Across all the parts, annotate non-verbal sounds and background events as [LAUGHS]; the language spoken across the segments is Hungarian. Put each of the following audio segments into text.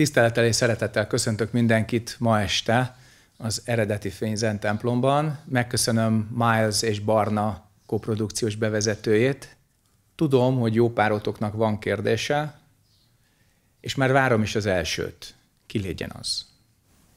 Tisztelettel és szeretettel köszöntök mindenkit ma este az eredeti Fényzen templomban. Megköszönöm Miles és Barna koprodukciós bevezetőjét. Tudom, hogy jó párotoknak van kérdése, és már várom is az elsőt. Ki legyen az?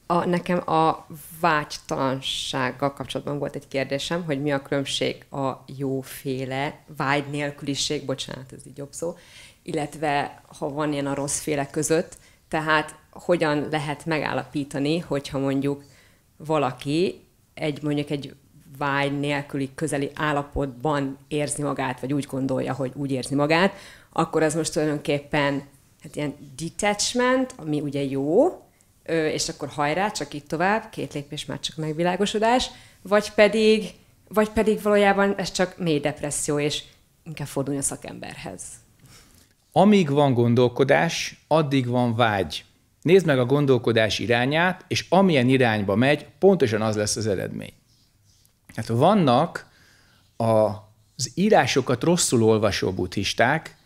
A, nekem a vágytalansággal kapcsolatban volt egy kérdésem, hogy mi a különbség a jóféle, vágy nélküliség, bocsánat, ez így jobb szó, illetve ha van ilyen a rosszféle között, tehát hogyan lehet megállapítani, hogyha mondjuk valaki egy mondjuk egy vágy nélküli közeli állapotban érzi magát, vagy úgy gondolja, hogy úgy érzi magát, akkor az most tulajdonképpen hát ilyen detachment, ami ugye jó, és akkor hajrá, csak itt tovább, két lépés már csak megvilágosodás, vagy pedig, vagy pedig valójában ez csak mély depresszió, és inkább fordulni a szakemberhez. Amíg van gondolkodás, addig van vágy. Nézd meg a gondolkodás irányát, és amilyen irányba megy, pontosan az lesz az eredmény. Hát vannak az írásokat rosszul olvasó buddhisták,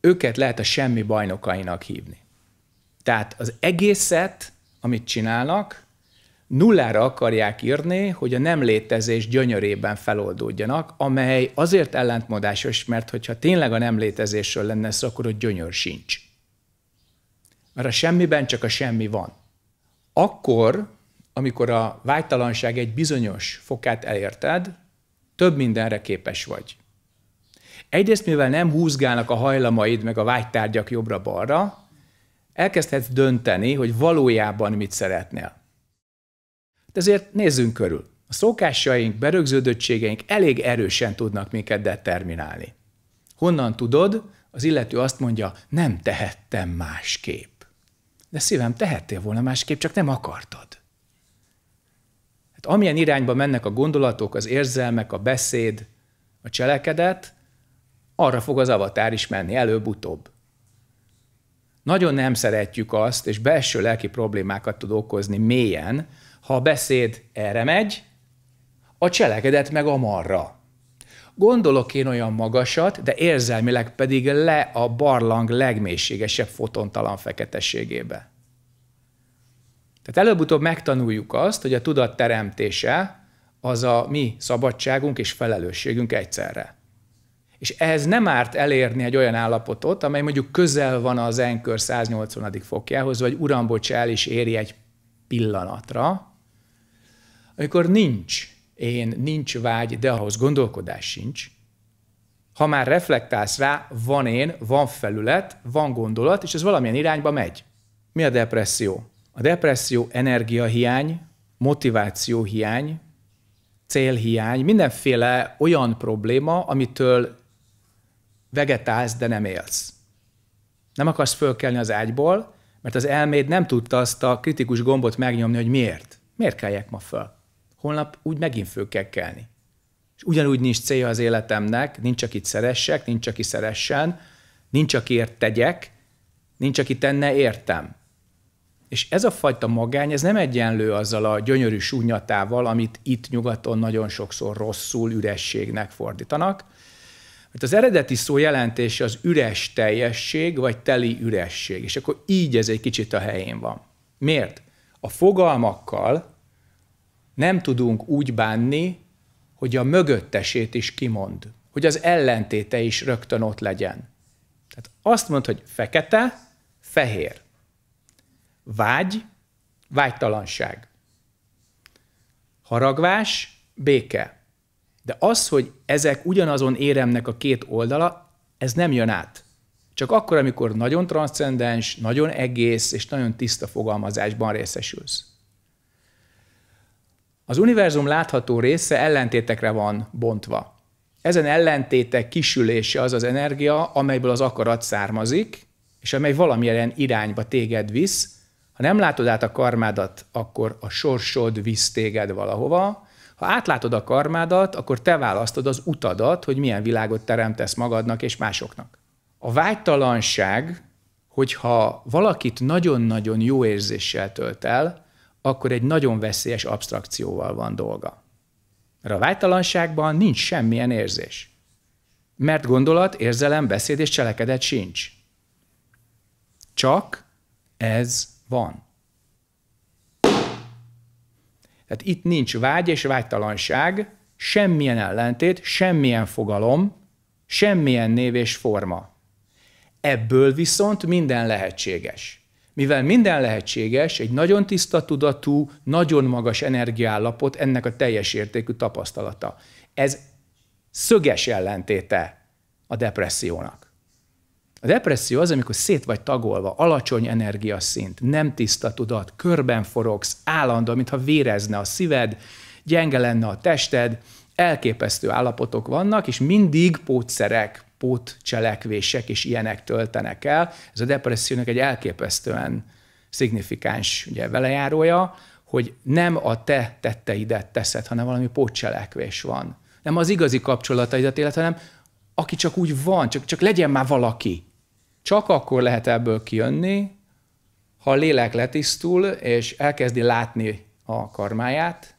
őket lehet a semmi bajnokainak hívni. Tehát az egészet, amit csinálnak, nullára akarják írni, hogy a nem létezés gyönyörében feloldódjanak, amely azért ellentmondásos, mert hogyha tényleg a nem létezésről lenne szó, akkor ott gyönyör sincs. Mert a semmiben csak a semmi van. Akkor, amikor a vágytalanság egy bizonyos fokát elérted, több mindenre képes vagy. Egyrészt, mivel nem húzgálnak a hajlamaid meg a vágytárgyak jobbra-balra, elkezdhetsz dönteni, hogy valójában mit szeretnél. De ezért nézzünk körül. A szokásaink, berögződöttségeink elég erősen tudnak minket determinálni. Honnan tudod? Az illető azt mondja, nem tehettem másképp. De szívem, tehettél volna másképp, csak nem akartad. Hát amilyen irányba mennek a gondolatok, az érzelmek, a beszéd, a cselekedet, arra fog az avatár is menni előbb-utóbb. Nagyon nem szeretjük azt, és belső lelki problémákat tud okozni mélyen, ha a beszéd erre megy, a cselekedet meg amarra. Gondolok én olyan magasat, de érzelmileg pedig le a barlang legmélységesebb fotontalan feketességébe. Tehát előbb-utóbb megtanuljuk azt, hogy a tudat teremtése az a mi szabadságunk és felelősségünk egyszerre. És ehhez nem árt elérni egy olyan állapotot, amely mondjuk közel van az enkör 180. fokjához, vagy uram, el is éri egy pillanatra, amikor nincs én, nincs vágy, de ahhoz gondolkodás sincs, ha már reflektálsz rá, van én, van felület, van gondolat, és ez valamilyen irányba megy. Mi a depresszió? A depresszió energiahiány, motivációhiány, célhiány, mindenféle olyan probléma, amitől vegetálsz, de nem élsz. Nem akarsz fölkelni az ágyból, mert az elméd nem tudta azt a kritikus gombot megnyomni, hogy miért. Miért kelljek ma föl? holnap úgy megint föl kell kelni. És ugyanúgy nincs célja az életemnek, nincs, akit szeressek, nincs, aki szeressen, nincs, akiért tegyek, nincs, aki tenne értem. És ez a fajta magány, ez nem egyenlő azzal a gyönyörű súnyatával, amit itt nyugaton nagyon sokszor rosszul ürességnek fordítanak. Mert hát az eredeti szó jelentése az üres teljesség, vagy teli üresség. És akkor így ez egy kicsit a helyén van. Miért? A fogalmakkal nem tudunk úgy bánni, hogy a mögöttesét is kimond, hogy az ellentéte is rögtön ott legyen. Tehát azt mond, hogy fekete, fehér. Vágy, vágytalanság. Haragvás, béke. De az, hogy ezek ugyanazon éremnek a két oldala, ez nem jön át. Csak akkor, amikor nagyon transzcendens, nagyon egész és nagyon tiszta fogalmazásban részesülsz. Az univerzum látható része ellentétekre van bontva. Ezen ellentétek kisülése az az energia, amelyből az akarat származik, és amely valamilyen irányba téged visz. Ha nem látod át a karmádat, akkor a sorsod visz téged valahova. Ha átlátod a karmádat, akkor te választod az utadat, hogy milyen világot teremtesz magadnak és másoknak. A vágytalanság, hogyha valakit nagyon-nagyon jó érzéssel tölt el, akkor egy nagyon veszélyes abstrakcióval van dolga. Mert a vágytalanságban nincs semmilyen érzés. Mert gondolat, érzelem, beszéd és cselekedet sincs. Csak ez van. Tehát itt nincs vágy és vágytalanság, semmilyen ellentét, semmilyen fogalom, semmilyen név és forma. Ebből viszont minden lehetséges mivel minden lehetséges, egy nagyon tiszta tudatú, nagyon magas energiállapot ennek a teljes értékű tapasztalata. Ez szöges ellentéte a depressziónak. A depresszió az, amikor szét vagy tagolva, alacsony energiaszint, nem tiszta tudat, körben forogsz, állandó, mintha vérezne a szíved, gyenge lenne a tested, elképesztő állapotok vannak, és mindig pótszerek, pótcselekvések és ilyenek töltenek el. Ez a depressziónak egy elképesztően szignifikáns ugye, velejárója, hogy nem a te tetteidet teszed, hanem valami pótcselekvés van. Nem az igazi kapcsolataidat élet, hanem aki csak úgy van, csak, csak legyen már valaki. Csak akkor lehet ebből kijönni, ha a lélek letisztul, és elkezdi látni a karmáját,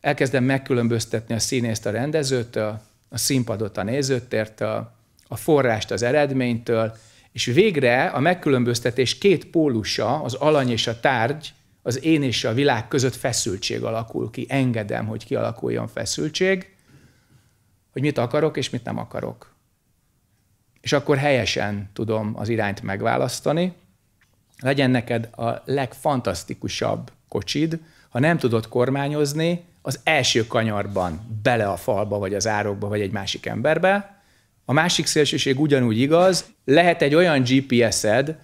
elkezdem megkülönböztetni a színészt a rendezőtől, a színpadot a nézőtértől, a forrást az eredménytől, és végre a megkülönböztetés két pólusa, az alany és a tárgy, az én és a világ között feszültség alakul ki. Engedem, hogy kialakuljon feszültség, hogy mit akarok és mit nem akarok. És akkor helyesen tudom az irányt megválasztani. Legyen neked a legfantasztikusabb kocsid, ha nem tudod kormányozni, az első kanyarban bele a falba, vagy az árokba, vagy egy másik emberbe. A másik szélsőség ugyanúgy igaz, lehet egy olyan GPS-ed,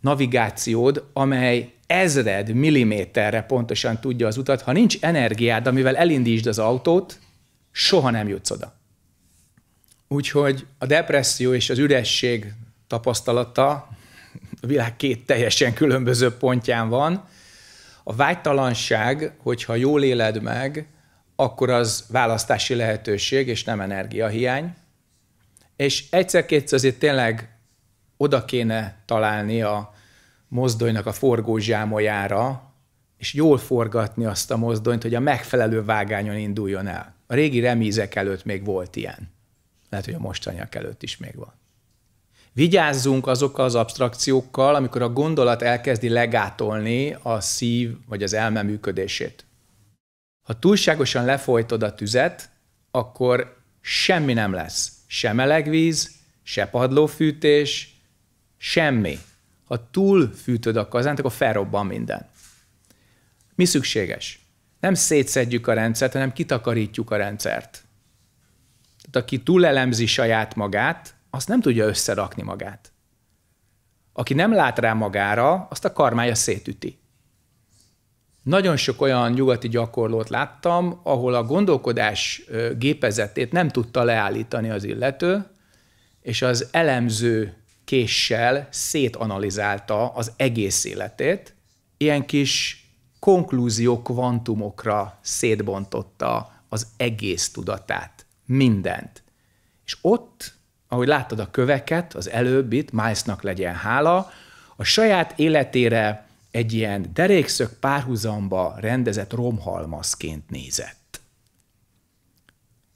navigációd, amely ezred milliméterre pontosan tudja az utat. Ha nincs energiád, amivel elindítsd az autót, soha nem jutsz oda. Úgyhogy a depresszió és az üresség tapasztalata a világ két teljesen különböző pontján van, a vágytalanság, hogyha jól éled meg, akkor az választási lehetőség, és nem energiahiány. És egyszer-kétszer azért tényleg oda kéne találni a mozdonynak a forgózsámolyára, és jól forgatni azt a mozdonyt, hogy a megfelelő vágányon induljon el. A régi remízek előtt még volt ilyen. Lehet, hogy a mostaniak előtt is még van. Vigyázzunk azokkal az abstrakciókkal, amikor a gondolat elkezdi legátolni a szív vagy az elme működését. Ha túlságosan lefolytod a tüzet, akkor semmi nem lesz. Se melegvíz, se padlófűtés, semmi. Ha túl fűtöd a kazánt, akkor felrobban minden. Mi szükséges? Nem szétszedjük a rendszert, hanem kitakarítjuk a rendszert. Tehát aki túlelemzi saját magát, azt nem tudja összerakni magát. Aki nem lát rá magára, azt a karmája szétüti. Nagyon sok olyan nyugati gyakorlót láttam, ahol a gondolkodás gépezetét nem tudta leállítani az illető, és az elemző késsel szétanalizálta az egész életét, ilyen kis konklúzió kvantumokra szétbontotta az egész tudatát, mindent. És ott ahogy láttad a köveket, az előbbit, Milesnak legyen hála, a saját életére egy ilyen derékszög párhuzamba rendezett romhalmaszként nézett.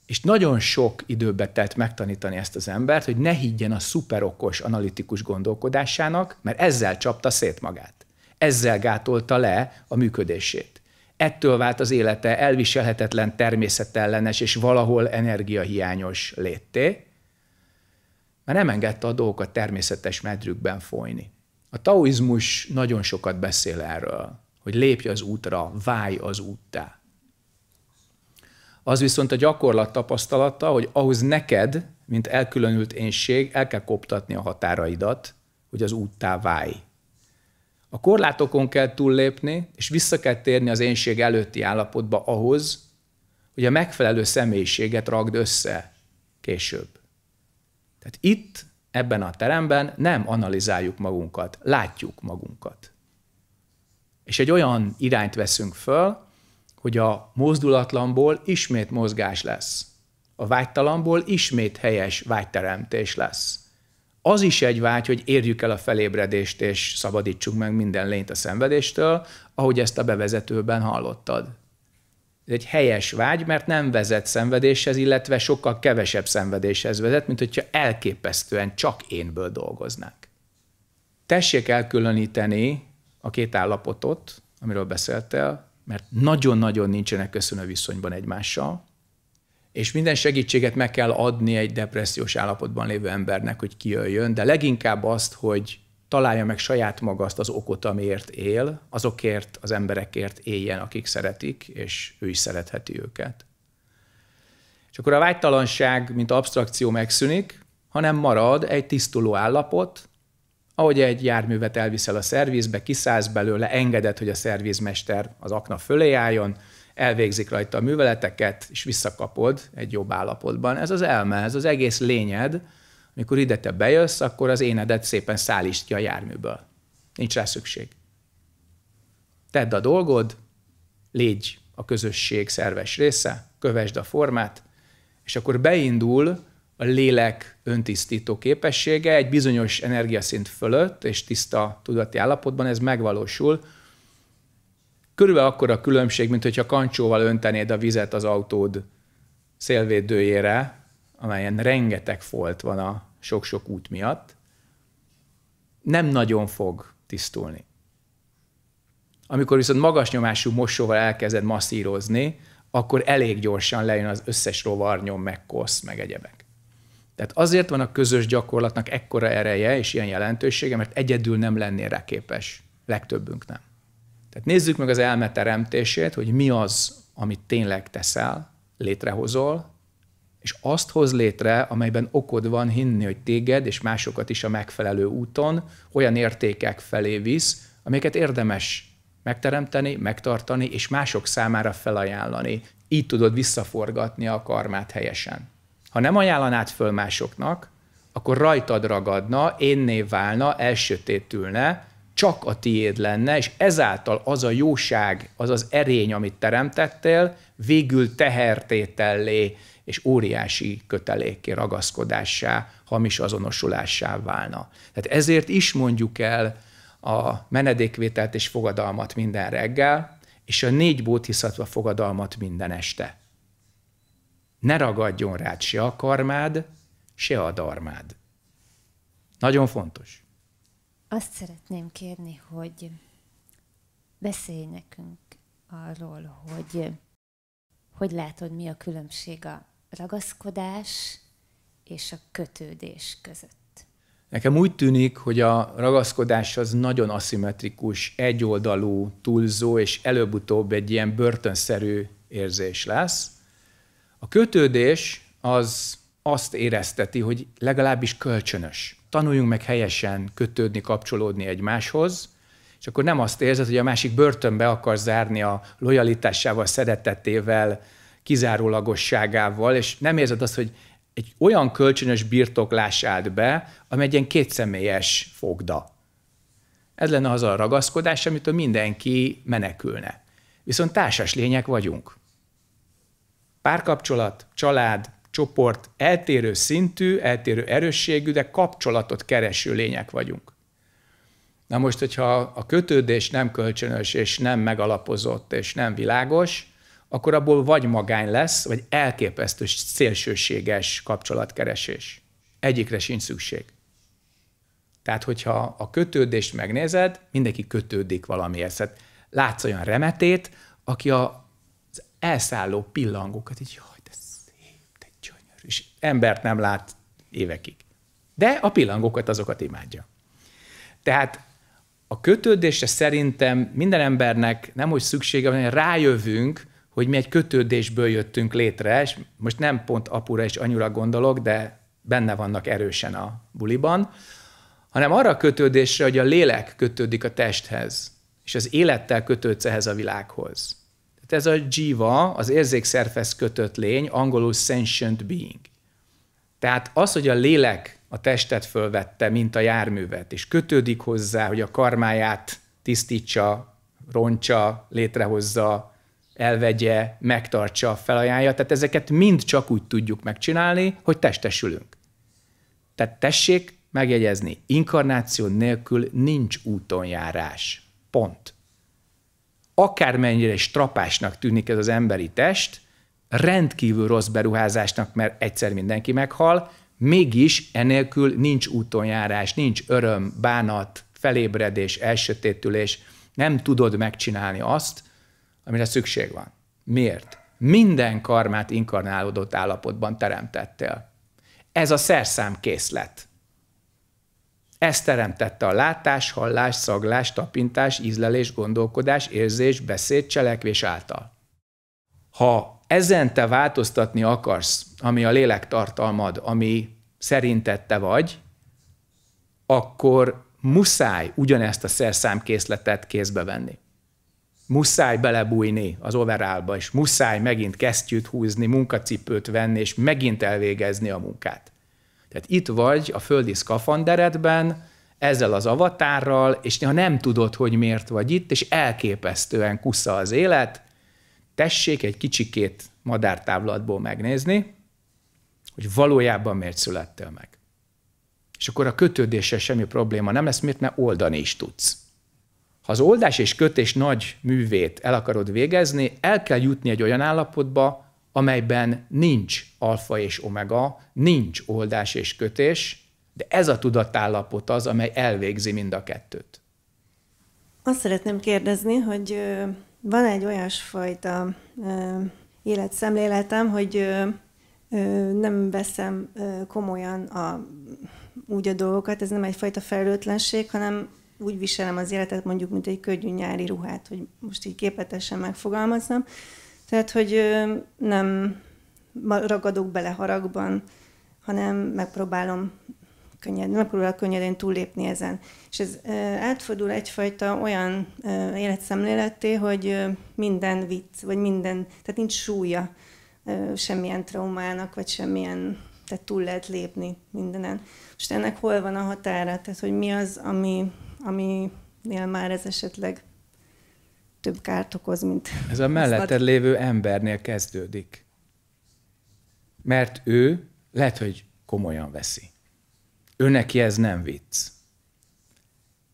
És nagyon sok időbe telt megtanítani ezt az embert, hogy ne higgyen a szuperokos analitikus gondolkodásának, mert ezzel csapta szét magát. Ezzel gátolta le a működését. Ettől vált az élete elviselhetetlen természetellenes és valahol energiahiányos létté, mert nem engedte a dolgokat természetes medrükben folyni. A taoizmus nagyon sokat beszél erről, hogy lépj az útra, válj az úttá. Az viszont a gyakorlat tapasztalata, hogy ahhoz neked, mint elkülönült énség, el kell koptatni a határaidat, hogy az úttá válj. A korlátokon kell túllépni, és vissza kell térni az énség előtti állapotba ahhoz, hogy a megfelelő személyiséget ragd össze később. Tehát itt, ebben a teremben nem analizáljuk magunkat, látjuk magunkat. És egy olyan irányt veszünk föl, hogy a mozdulatlanból ismét mozgás lesz. A vágytalamból ismét helyes vágyteremtés lesz. Az is egy vágy, hogy érjük el a felébredést, és szabadítsunk meg minden lényt a szenvedéstől, ahogy ezt a bevezetőben hallottad egy helyes vágy, mert nem vezet szenvedéshez, illetve sokkal kevesebb szenvedéshez vezet, mint hogyha elképesztően csak énből dolgoznánk. Tessék elkülöníteni a két állapotot, amiről beszéltél, mert nagyon-nagyon nincsenek köszönő viszonyban egymással, és minden segítséget meg kell adni egy depressziós állapotban lévő embernek, hogy kijöjjön, de leginkább azt, hogy találja meg saját maga azt az okot, amiért él, azokért az emberekért éljen, akik szeretik, és ő is szeretheti őket. És akkor a vágytalanság, mint abstrakció megszűnik, hanem marad egy tisztuló állapot, ahogy egy járművet elviszel a szervizbe, kiszállsz belőle, engeded, hogy a szervizmester az akna fölé álljon, elvégzik rajta a műveleteket, és visszakapod egy jobb állapotban. Ez az elme, ez az egész lényed, mikor ide te bejössz, akkor az énedet szépen szállítsd ki a járműből. Nincs rá szükség. Tedd a dolgod, légy a közösség szerves része, kövesd a formát, és akkor beindul a lélek öntisztító képessége egy bizonyos energiaszint fölött és tiszta tudati állapotban ez megvalósul. Körülbelül akkor a különbség, mint hogyha kancsóval öntenéd a vizet az autód szélvédőjére, amelyen rengeteg folt van a sok-sok út miatt, nem nagyon fog tisztulni. Amikor viszont magas nyomású mosóval elkezded masszírozni, akkor elég gyorsan lejön az összes rovarnyom, meg kosz, meg egyebek. Tehát azért van a közös gyakorlatnak ekkora ereje és ilyen jelentősége, mert egyedül nem lennél rá képes. Legtöbbünk nem. Tehát nézzük meg az elme teremtését, hogy mi az, amit tényleg teszel, létrehozol, és azt hoz létre, amelyben okod van hinni, hogy téged és másokat is a megfelelő úton olyan értékek felé visz, amiket érdemes megteremteni, megtartani, és mások számára felajánlani. Így tudod visszaforgatni a karmát helyesen. Ha nem ajánlanád föl másoknak, akkor rajtad ragadna, énné válna, elsötétülne, csak a tiéd lenne, és ezáltal az a jóság, az az erény, amit teremtettél, végül tehertétellé és óriási kötelékké, ragaszkodássá, hamis azonosulássá válna. Tehát ezért is mondjuk el a menedékvételt és fogadalmat minden reggel, és a négy bódhiszatva fogadalmat minden este. Ne ragadjon rád se a karmád, se a darmád. Nagyon fontos. Azt szeretném kérni, hogy beszélj nekünk arról, hogy hogy látod, mi a különbség a ragaszkodás és a kötődés között. Nekem úgy tűnik, hogy a ragaszkodás az nagyon aszimmetrikus, egyoldalú, túlzó, és előbb-utóbb egy ilyen börtönszerű érzés lesz. A kötődés az azt érezteti, hogy legalábbis kölcsönös. Tanuljunk meg helyesen kötődni, kapcsolódni egymáshoz, és akkor nem azt érzed, hogy a másik börtönbe akar zárni a lojalitásával, szeretetével, kizárólagosságával, és nem érzed azt, hogy egy olyan kölcsönös birtoklás állt be, amely egy ilyen kétszemélyes fogda. Ez lenne az a ragaszkodás, amitől mindenki menekülne. Viszont társas lények vagyunk. Párkapcsolat, család, csoport, eltérő szintű, eltérő erősségű, de kapcsolatot kereső lények vagyunk. Na most, hogyha a kötődés nem kölcsönös, és nem megalapozott, és nem világos, akkor abból vagy magány lesz, vagy elképesztő szélsőséges kapcsolatkeresés. Egyikre sincs szükség. Tehát, hogyha a kötődést megnézed, mindenki kötődik valamihez. Hát látsz olyan remetét, aki a, az elszálló pillangókat így, jaj, de szép, de gyönyörű, és embert nem lát évekig. De a pillangókat azokat imádja. Tehát a kötődésre szerintem minden embernek nem úgy szüksége van, hogy rájövünk, hogy mi egy kötődésből jöttünk létre, és most nem pont apura és anyura gondolok, de benne vannak erősen a buliban, hanem arra a kötődésre, hogy a lélek kötődik a testhez, és az élettel kötődsz ehhez a világhoz. Tehát ez a jiva, az érzékszerfesz kötött lény, angolul sentient being. Tehát az, hogy a lélek a testet fölvette, mint a járművet, és kötődik hozzá, hogy a karmáját tisztítsa, roncsa, létrehozza, elvegye, megtartsa, felajánlja. Tehát ezeket mind csak úgy tudjuk megcsinálni, hogy testesülünk. Tehát tessék megjegyezni, inkarnáció nélkül nincs útonjárás. Pont. Akármennyire strapásnak tűnik ez az emberi test, rendkívül rossz beruházásnak, mert egyszer mindenki meghal, mégis enélkül nincs útonjárás, nincs öröm, bánat, felébredés, elsötétülés, nem tudod megcsinálni azt, amire szükség van. Miért? Minden karmát inkarnálódott állapotban teremtettél. Ez a szerszám készlet. Ezt teremtette a látás, hallás, szaglás, tapintás, ízlelés, gondolkodás, érzés, beszéd, cselekvés által. Ha ezen te változtatni akarsz, ami a lélektartalmad, ami szerinted te vagy, akkor muszáj ugyanezt a szerszámkészletet kézbe venni muszáj belebújni az overallba, és muszáj megint kesztyűt húzni, munkacipőt venni, és megint elvégezni a munkát. Tehát itt vagy a földi szkafanderedben, ezzel az avatárral, és ha nem tudod, hogy miért vagy itt, és elképesztően kusza az élet, tessék egy kicsikét madártávlatból megnézni, hogy valójában miért születtél meg. És akkor a kötődéssel semmi probléma nem lesz, miért ne oldani is tudsz. Ha az oldás és kötés nagy művét el akarod végezni, el kell jutni egy olyan állapotba, amelyben nincs alfa és omega, nincs oldás és kötés, de ez a tudatállapot az, amely elvégzi mind a kettőt. Azt szeretném kérdezni, hogy van egy olyasfajta életszemléletem, hogy nem veszem komolyan a, úgy a dolgokat, ez nem egyfajta felelőtlenség, hanem úgy viselem az életet, mondjuk, mint egy könnyű nyári ruhát, hogy most így képetesen megfogalmaznom. Tehát, hogy nem ragadok bele haragban, hanem megpróbálom könnyed, megpróbálok könnyedén túllépni ezen. És ez átfordul egyfajta olyan életszemléletté, hogy minden vicc, vagy minden, tehát nincs súlya semmilyen traumának, vagy semmilyen, tehát túl lehet lépni mindenen. Most ennek hol van a határa? Tehát, hogy mi az, ami aminél már ez esetleg több kárt okoz, mint... Ez a melletted lévő embernél kezdődik. Mert ő lehet, hogy komolyan veszi. Ő neki ez nem vicc.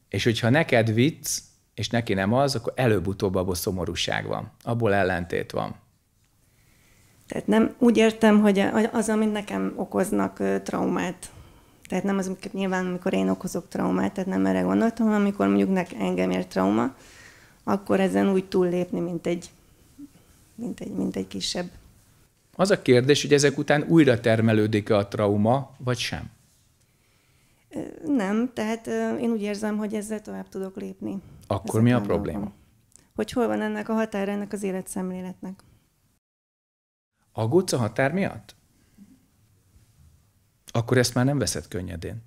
És hogyha neked vicc, és neki nem az, akkor előbb-utóbb abból szomorúság van. Abból ellentét van. Tehát nem úgy értem, hogy az, amit nekem okoznak traumát, tehát nem az, nyilván, amikor én okozok traumát, tehát nem erre gondoltam, hanem amikor mondjuk nek, engem ér trauma, akkor ezen úgy túllépni, mint egy, mint egy, mint egy kisebb. Az a kérdés, hogy ezek után újra termelődik-e a trauma, vagy sem? Nem, tehát én úgy érzem, hogy ezzel tovább tudok lépni. Akkor mi a probléma? Van. Hogy hol van ennek a határa ennek az életszemléletnek? Aggódsz a határ miatt? akkor ezt már nem veszed könnyedén.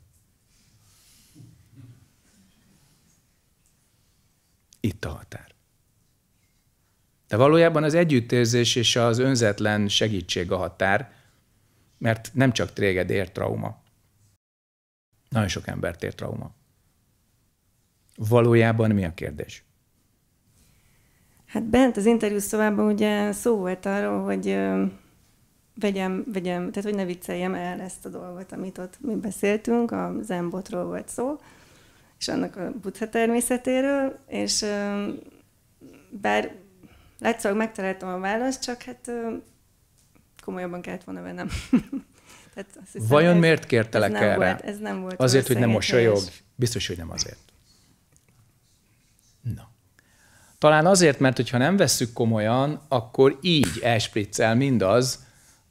Itt a határ. De valójában az együttérzés és az önzetlen segítség a határ, mert nem csak téged ért trauma. Nagyon sok embert ért trauma. Valójában mi a kérdés? Hát bent az interjú szobában ugye szó volt arról, hogy vegyem, vegyem, tehát hogy ne vicceljem el ezt a dolgot, amit ott mi beszéltünk, a zembotról volt szó, és annak a buddha természetéről, és bár látszólag megtaláltam a választ, csak hát komolyabban kellett volna vennem. [LAUGHS] Tehát hiszem, Vajon ez, miért kértelek ez erre? Volt, ez nem volt azért, hogy nem mosolyog? Biztos, hogy nem azért. Na. Talán azért, mert hogyha nem vesszük komolyan, akkor így elspriccel mindaz,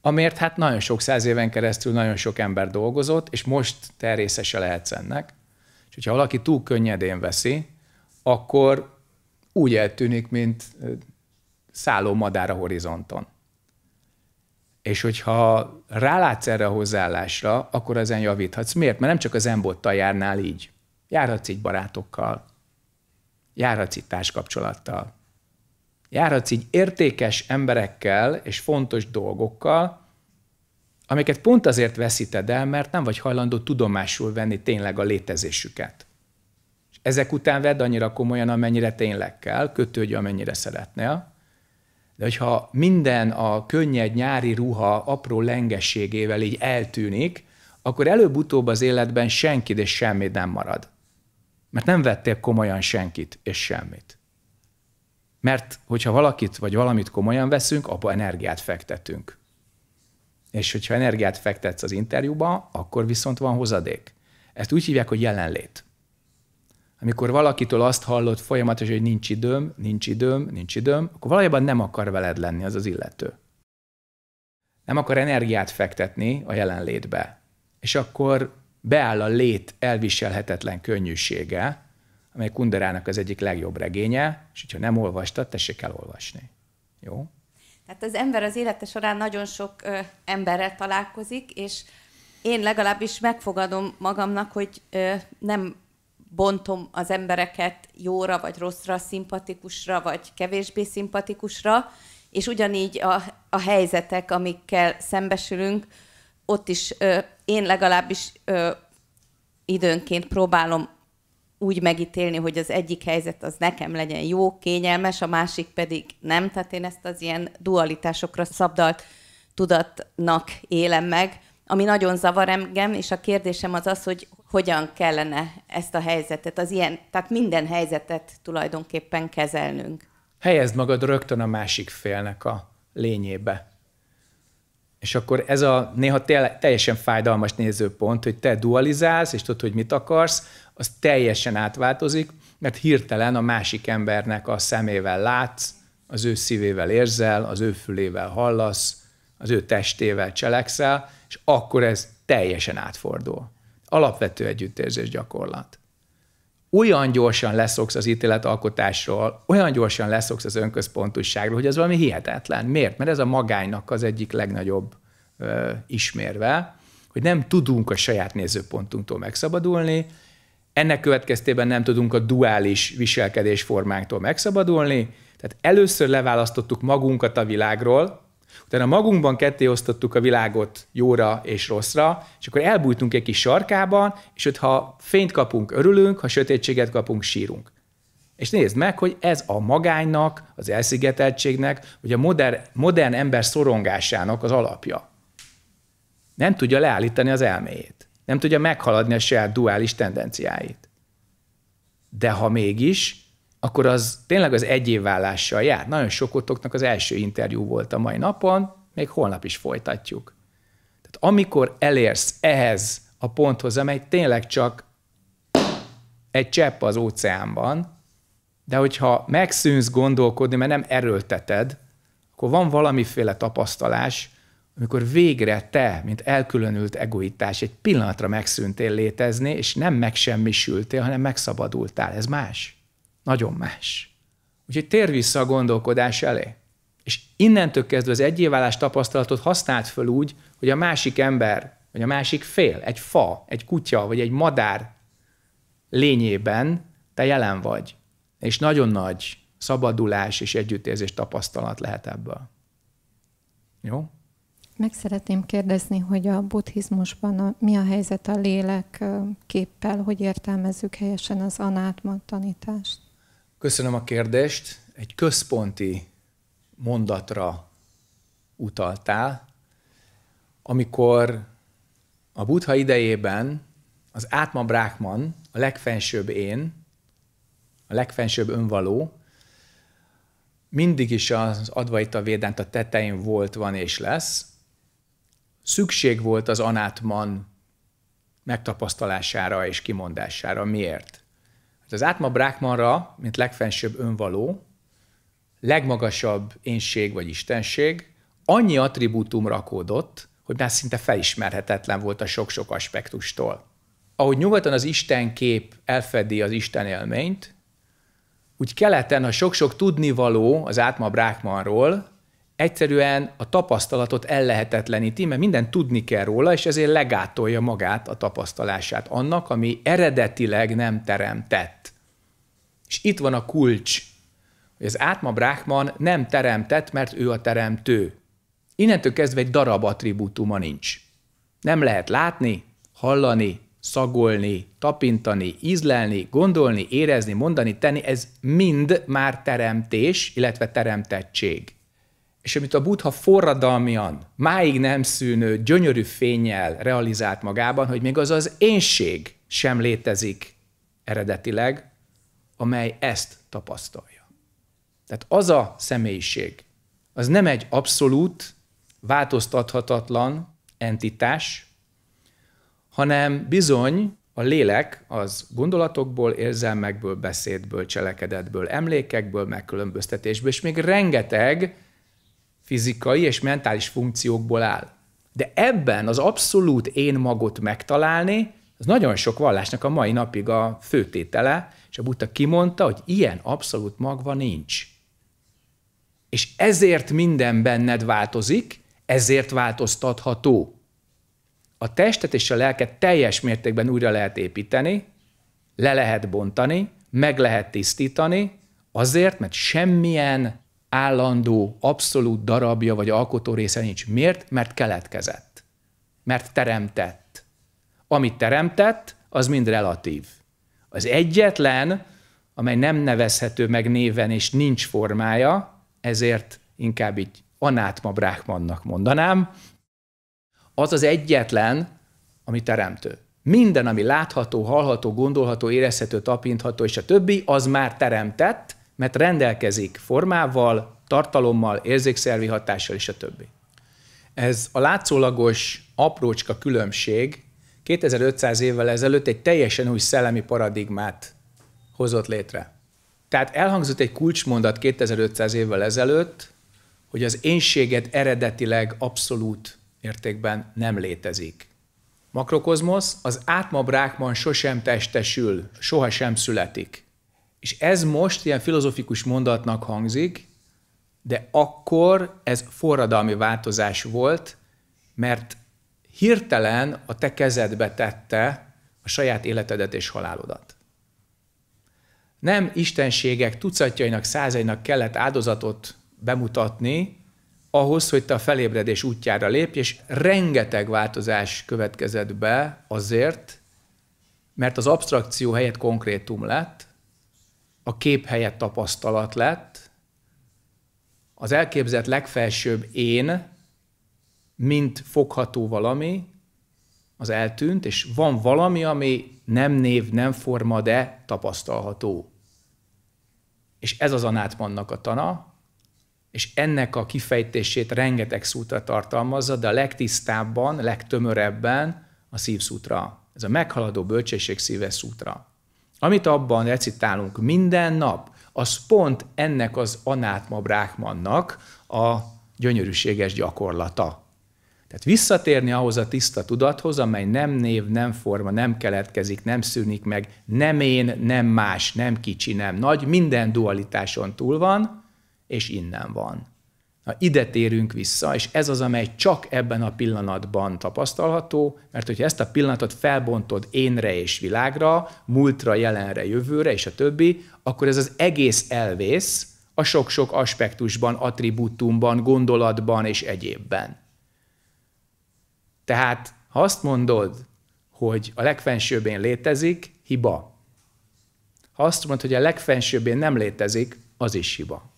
amért hát nagyon sok száz éven keresztül nagyon sok ember dolgozott, és most te részese lehetsz ennek. És hogyha valaki túl könnyedén veszi, akkor úgy eltűnik, mint szálló madár a horizonton. És hogyha rálátsz erre a hozzáállásra, akkor ezen javíthatsz. Miért? Mert nem csak az embottal járnál így. Járhatsz így barátokkal, járhatsz itt társkapcsolattal, járhatsz így értékes emberekkel és fontos dolgokkal, amiket pont azért veszíted el, mert nem vagy hajlandó tudomásul venni tényleg a létezésüket. És ezek után vedd annyira komolyan, amennyire tényleg kell, kötődj, amennyire szeretnél, de hogyha minden a könnyed nyári ruha apró lengességével így eltűnik, akkor előbb-utóbb az életben senkit és semmit nem marad. Mert nem vettél komolyan senkit és semmit. Mert hogyha valakit vagy valamit komolyan veszünk, abba energiát fektetünk. És hogyha energiát fektetsz az interjúba, akkor viszont van hozadék. Ezt úgy hívják, hogy jelenlét. Amikor valakitől azt hallod folyamatosan, hogy nincs időm, nincs időm, nincs időm, akkor valójában nem akar veled lenni az az illető. Nem akar energiát fektetni a jelenlétbe. És akkor beáll a lét elviselhetetlen könnyűsége, amely Kunderának az egyik legjobb regénye, és hogyha nem olvastad, tessék elolvasni. Jó? Tehát az ember az élete során nagyon sok ö, emberrel találkozik, és én legalábbis megfogadom magamnak, hogy ö, nem bontom az embereket jóra vagy rosszra, szimpatikusra vagy kevésbé szimpatikusra, és ugyanígy a, a helyzetek, amikkel szembesülünk, ott is ö, én legalábbis ö, időnként próbálom úgy megítélni, hogy az egyik helyzet az nekem legyen jó, kényelmes, a másik pedig nem. Tehát én ezt az ilyen dualitásokra szabdalt tudatnak élem meg, ami nagyon zavar engem, és a kérdésem az az, hogy hogyan kellene ezt a helyzetet, az ilyen, tehát minden helyzetet tulajdonképpen kezelnünk. Helyezd magad rögtön a másik félnek a lényébe. És akkor ez a néha teljesen fájdalmas nézőpont, hogy te dualizálsz, és tudod, hogy mit akarsz, az teljesen átváltozik, mert hirtelen a másik embernek a szemével látsz, az ő szívével érzel, az ő fülével hallasz, az ő testével cselekszel, és akkor ez teljesen átfordul. Alapvető együttérzés gyakorlat. Olyan gyorsan leszoksz az ítéletalkotásról, olyan gyorsan leszoksz az önközpontosságról, hogy ez valami hihetetlen. Miért? Mert ez a magánynak az egyik legnagyobb ö, ismérve, hogy nem tudunk a saját nézőpontunktól megszabadulni, ennek következtében nem tudunk a duális formánktól megszabadulni, tehát először leválasztottuk magunkat a világról, utána magunkban kettéosztottuk a világot jóra és rosszra, és akkor elbújtunk egy kis sarkában, és ott ha fényt kapunk, örülünk, ha sötétséget kapunk, sírunk. És nézd meg, hogy ez a magánynak, az elszigeteltségnek, vagy a modern, modern ember szorongásának az alapja. Nem tudja leállítani az elméjét nem tudja meghaladni a saját duális tendenciáit. De ha mégis, akkor az tényleg az egyévvállással jár. Nagyon sokotoknak az első interjú volt a mai napon, még holnap is folytatjuk. Tehát amikor elérsz ehhez a ponthoz, amely tényleg csak egy csepp az óceánban, de hogyha megszűnsz gondolkodni, mert nem erőlteted, akkor van valamiféle tapasztalás, amikor végre te, mint elkülönült egoitás, egy pillanatra megszűntél létezni, és nem megsemmisültél, hanem megszabadultál. Ez más. Nagyon más. Úgyhogy tér vissza a gondolkodás elé. És innentől kezdve az egyéválás tapasztalatot használt föl úgy, hogy a másik ember, vagy a másik fél, egy fa, egy kutya, vagy egy madár lényében te jelen vagy. És nagyon nagy szabadulás és együttérzés tapasztalat lehet ebből. Jó? Meg szeretném kérdezni, hogy a buddhizmusban a, mi a helyzet a lélek képpel, hogy értelmezzük helyesen az anátma tanítást? Köszönöm a kérdést. Egy központi mondatra utaltál, amikor a buddha idejében az átma brákman, a legfensőbb én, a legfensőbb önvaló, mindig is az Advaita a tetején volt, van és lesz, szükség volt az anátman megtapasztalására és kimondására. Miért? Hát az átma brákmanra, mint legfensőbb önvaló, legmagasabb énség vagy istenség, annyi attribútum rakódott, hogy már szinte felismerhetetlen volt a sok-sok aspektustól. Ahogy nyugaton az Isten kép elfedi az Isten élményt, úgy keleten a sok-sok tudnivaló az átma brákmanról egyszerűen a tapasztalatot ellehetetleníti, mert minden tudni kell róla, és ezért legátolja magát a tapasztalását annak, ami eredetileg nem teremtett. És itt van a kulcs, hogy az Átma Brahman nem teremtett, mert ő a teremtő. Innentől kezdve egy darab attribútuma nincs. Nem lehet látni, hallani, szagolni, tapintani, ízlelni, gondolni, érezni, mondani, tenni, ez mind már teremtés, illetve teremtettség és amit a buddha forradalmian, máig nem szűnő, gyönyörű fényjel realizált magában, hogy még az az énség sem létezik eredetileg, amely ezt tapasztalja. Tehát az a személyiség, az nem egy abszolút, változtathatatlan entitás, hanem bizony a lélek az gondolatokból, érzelmekből, beszédből, cselekedetből, emlékekből, megkülönböztetésből, és még rengeteg fizikai és mentális funkciókból áll. De ebben az abszolút én magot megtalálni, az nagyon sok vallásnak a mai napig a főtétele, és a Buddha kimondta, hogy ilyen abszolút magva nincs. És ezért minden benned változik, ezért változtatható. A testet és a lelket teljes mértékben újra lehet építeni, le lehet bontani, meg lehet tisztítani, azért, mert semmilyen állandó, abszolút darabja vagy alkotó része nincs. Miért? Mert keletkezett. Mert teremtett. Amit teremtett, az mind relatív. Az egyetlen, amely nem nevezhető meg néven és nincs formája, ezért inkább így anátma Brákmannak mondanám, az az egyetlen, ami teremtő. Minden, ami látható, hallható, gondolható, érezhető, tapintható és a többi, az már teremtett, mert rendelkezik formával, tartalommal, érzékszervi hatással és a többi. Ez a látszólagos aprócska különbség 2500 évvel ezelőtt egy teljesen új szellemi paradigmát hozott létre. Tehát elhangzott egy kulcsmondat 2500 évvel ezelőtt, hogy az énséget eredetileg abszolút értékben nem létezik. Makrokozmosz az átmabrákban sosem testesül, sohasem születik. És ez most ilyen filozofikus mondatnak hangzik, de akkor ez forradalmi változás volt, mert hirtelen a te kezedbe tette a saját életedet és halálodat. Nem istenségek tucatjainak, százainak kellett áldozatot bemutatni, ahhoz, hogy te a felébredés útjára lépj, és rengeteg változás következett be azért, mert az abstrakció helyett konkrétum lett, a kép helyett tapasztalat lett, az elképzelt legfelsőbb én, mint fogható valami, az eltűnt, és van valami, ami nem név, nem forma, de tapasztalható. És ez az anátmannak a tana, és ennek a kifejtését rengeteg szútra tartalmazza, de a legtisztábban, legtömörebben a szívszútra. Ez a meghaladó bölcsesség szíve szútra. Amit abban recitálunk minden nap, az pont ennek az anátma brákmannak a gyönyörűséges gyakorlata. Tehát visszatérni ahhoz a tiszta tudathoz, amely nem név, nem forma, nem keletkezik, nem szűnik meg, nem én, nem más, nem kicsi, nem nagy, minden dualitáson túl van, és innen van. Na ide térünk vissza, és ez az, amely csak ebben a pillanatban tapasztalható, mert hogyha ezt a pillanatot felbontod énre és világra, múltra, jelenre, jövőre és a többi, akkor ez az egész elvész a sok-sok aspektusban, attribútumban, gondolatban és egyébben. Tehát, ha azt mondod, hogy a legfensőbbén létezik, hiba. Ha azt mondod, hogy a legfensőbbén nem létezik, az is hiba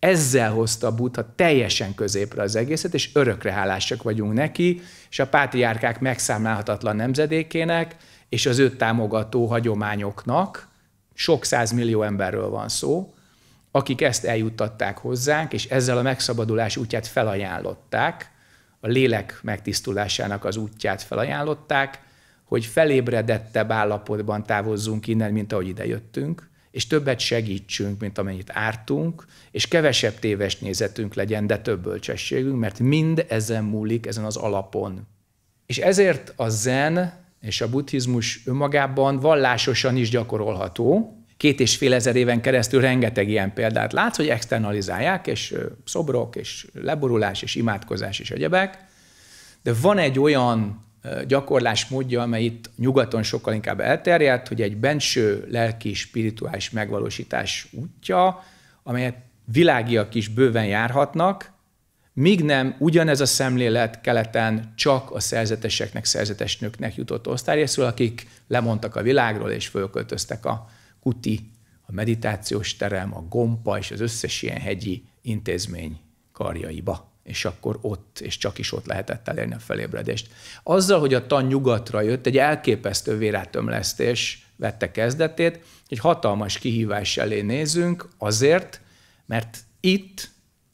ezzel hozta a Buddha teljesen középre az egészet, és örökre hálásak vagyunk neki, és a pátriárkák megszámlálhatatlan nemzedékének, és az őt támogató hagyományoknak, sok millió emberről van szó, akik ezt eljuttatták hozzánk, és ezzel a megszabadulás útját felajánlották, a lélek megtisztulásának az útját felajánlották, hogy felébredettebb állapotban távozzunk innen, mint ahogy idejöttünk, és többet segítsünk, mint amennyit ártunk, és kevesebb téves nézetünk legyen, de több bölcsességünk, mert mind ezen múlik, ezen az alapon. És ezért a zen és a buddhizmus önmagában vallásosan is gyakorolható, két és fél ezer éven keresztül rengeteg ilyen példát látsz, hogy externalizálják, és szobrok, és leborulás, és imádkozás, és egyebek, de van egy olyan gyakorlás módja, amely itt nyugaton sokkal inkább elterjedt, hogy egy benső lelki, spirituális megvalósítás útja, amelyet világiak is bőven járhatnak, míg nem ugyanez a szemlélet keleten csak a szerzeteseknek, nőknek jutott osztályrészül, akik lemondtak a világról és fölköltöztek a kuti, a meditációs terem, a gompa és az összes ilyen hegyi intézmény karjaiba és akkor ott, és csak is ott lehetett elérni a felébredést. Azzal, hogy a tan nyugatra jött, egy elképesztő vérátömlesztés vette kezdetét, egy hatalmas kihívás elé nézünk azért, mert itt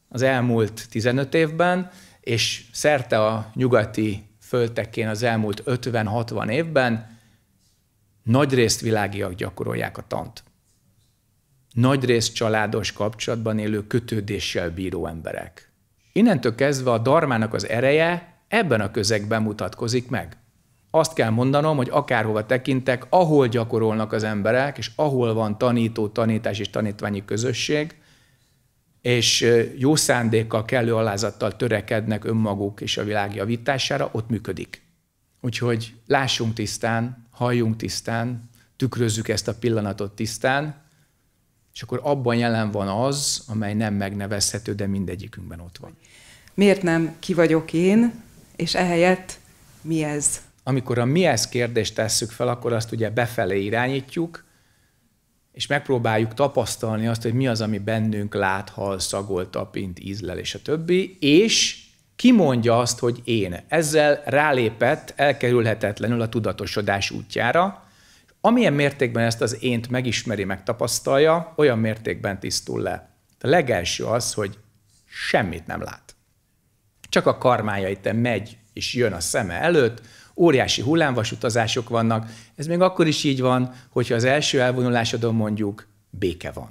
az elmúlt 15 évben, és szerte a nyugati föltekén az elmúlt 50-60 évben nagyrészt világiak gyakorolják a tant. Nagyrészt családos kapcsolatban élő kötődéssel bíró emberek Innentől kezdve a darmának az ereje ebben a közegben mutatkozik meg. Azt kell mondanom, hogy akárhova tekintek, ahol gyakorolnak az emberek, és ahol van tanító, tanítás és tanítványi közösség, és jó szándékkal, kellő alázattal törekednek önmaguk és a világ javítására, ott működik. Úgyhogy lássunk tisztán, halljunk tisztán, tükrözzük ezt a pillanatot tisztán, és akkor abban jelen van az, amely nem megnevezhető, de mindegyikünkben ott van. Miért nem ki vagyok én, és ehelyett mi ez? Amikor a mi ez kérdést tesszük fel, akkor azt ugye befelé irányítjuk, és megpróbáljuk tapasztalni azt, hogy mi az, ami bennünk lát, hal, szagol, tapint, ízlel, és a többi, és kimondja azt, hogy én. Ezzel rálépett elkerülhetetlenül a tudatosodás útjára, Amilyen mértékben ezt az ént megismeri, megtapasztalja, olyan mértékben tisztul le. A legelső az, hogy semmit nem lát. Csak a karmája itt megy és jön a szeme előtt, óriási hullámvasutazások vannak. Ez még akkor is így van, hogyha az első elvonulásodon mondjuk béke van.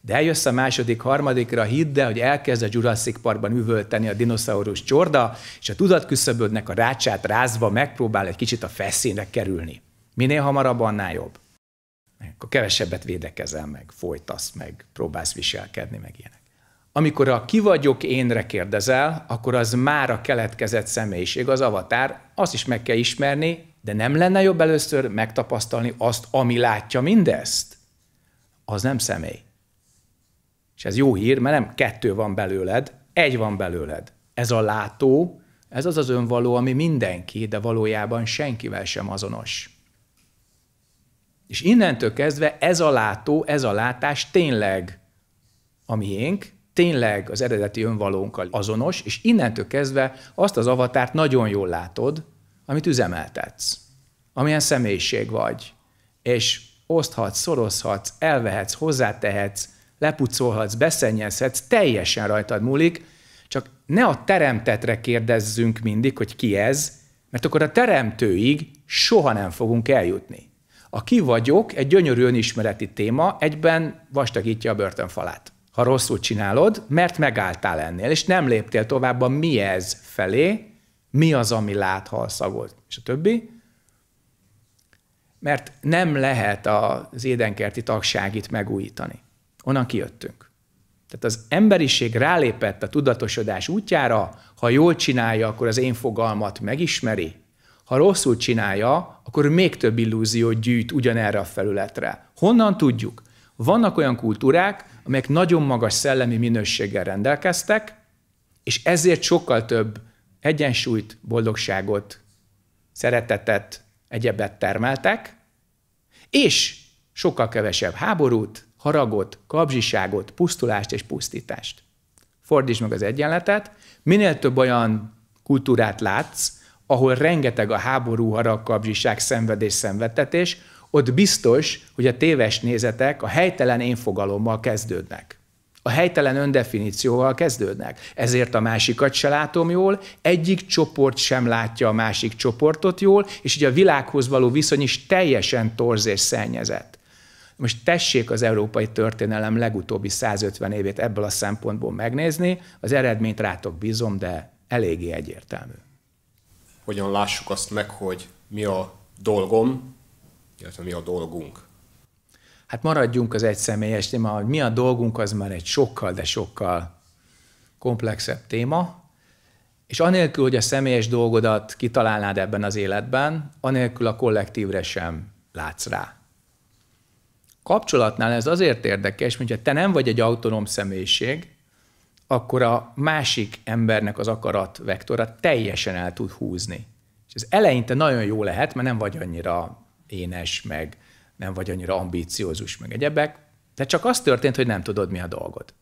De eljössz a második, harmadikra, hidd el, hogy elkezd a Jurassic Parkban üvölteni a dinoszaurusz csorda, és a tudatküszöbödnek a rácsát rázva megpróbál egy kicsit a feszénre kerülni. Minél hamarabb, annál jobb. Akkor kevesebbet védekezel meg, folytasz meg, próbálsz viselkedni, meg ilyenek. Amikor a ki vagyok énre kérdezel, akkor az már a keletkezett személyiség, az avatár, azt is meg kell ismerni, de nem lenne jobb először megtapasztalni azt, ami látja mindezt? Az nem személy. És ez jó hír, mert nem kettő van belőled, egy van belőled. Ez a látó, ez az az önvaló, ami mindenki, de valójában senkivel sem azonos. És innentől kezdve ez a látó, ez a látás tényleg a miénk, tényleg az eredeti önvalónkkal azonos, és innentől kezdve azt az avatárt nagyon jól látod, amit üzemeltetsz, amilyen személyiség vagy, és oszthatsz, szorozhatsz, elvehetsz, hozzátehetsz, lepucolhatsz, beszennyezhetsz, teljesen rajtad múlik, csak ne a teremtetre kérdezzünk mindig, hogy ki ez, mert akkor a teremtőig soha nem fogunk eljutni. A ki vagyok egy gyönyörű önismereti téma, egyben vastagítja a börtönfalát. Ha rosszul csinálod, mert megálltál ennél, és nem léptél tovább a mi ez felé, mi az, ami lát, ha szagol, és a többi. Mert nem lehet az édenkerti tagságit megújítani. Onnan kijöttünk. Tehát az emberiség rálépett a tudatosodás útjára, ha jól csinálja, akkor az én fogalmat megismeri, ha rosszul csinálja, akkor még több illúziót gyűjt ugyanerre a felületre. Honnan tudjuk? Vannak olyan kultúrák, amelyek nagyon magas szellemi minőséggel rendelkeztek, és ezért sokkal több egyensúlyt, boldogságot, szeretetet, egyebet termeltek, és sokkal kevesebb háborút, haragot, kapzsiságot, pusztulást és pusztítást. Fordítsd meg az egyenletet, minél több olyan kultúrát látsz, ahol rengeteg a háború, haragkapzsiság, szenvedés, szenvedtetés, ott biztos, hogy a téves nézetek a helytelen én fogalommal kezdődnek. A helytelen öndefinícióval kezdődnek. Ezért a másikat se látom jól, egyik csoport sem látja a másik csoportot jól, és így a világhoz való viszony is teljesen torz és szennyezett. Most tessék az európai történelem legutóbbi 150 évét ebből a szempontból megnézni, az eredményt rátok bízom, de eléggé egyértelmű hogyan lássuk azt meg, hogy mi a dolgom, illetve mi a dolgunk. Hát maradjunk az egyszemélyes téma, hogy mi a dolgunk, az már egy sokkal, de sokkal komplexebb téma, és anélkül, hogy a személyes dolgodat kitalálnád ebben az életben, anélkül a kollektívre sem látsz rá. Kapcsolatnál ez azért érdekes, hogyha te nem vagy egy autonóm személyiség, akkor a másik embernek az akarat vektora teljesen el tud húzni. És ez eleinte nagyon jó lehet, mert nem vagy annyira énes, meg nem vagy annyira ambíciózus, meg egyebek, de csak az történt, hogy nem tudod, mi a dolgod.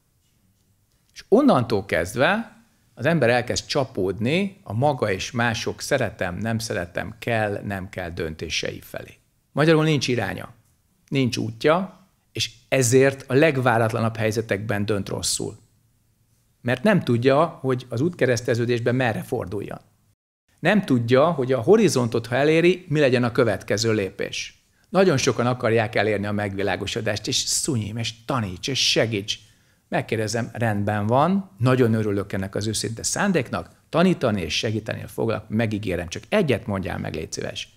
És onnantól kezdve az ember elkezd csapódni a maga és mások szeretem, nem szeretem, kell, nem kell döntései felé. Magyarul nincs iránya, nincs útja, és ezért a legváratlanabb helyzetekben dönt rosszul mert nem tudja, hogy az útkereszteződésben merre forduljon. Nem tudja, hogy a horizontot, ha eléri, mi legyen a következő lépés. Nagyon sokan akarják elérni a megvilágosodást, és szunyim, és taníts, és segíts. Megkérdezem, rendben van, nagyon örülök ennek az őszinte szándéknak, tanítani és segíteni foglak, megígérem, csak egyet mondjál meg, légy szíves.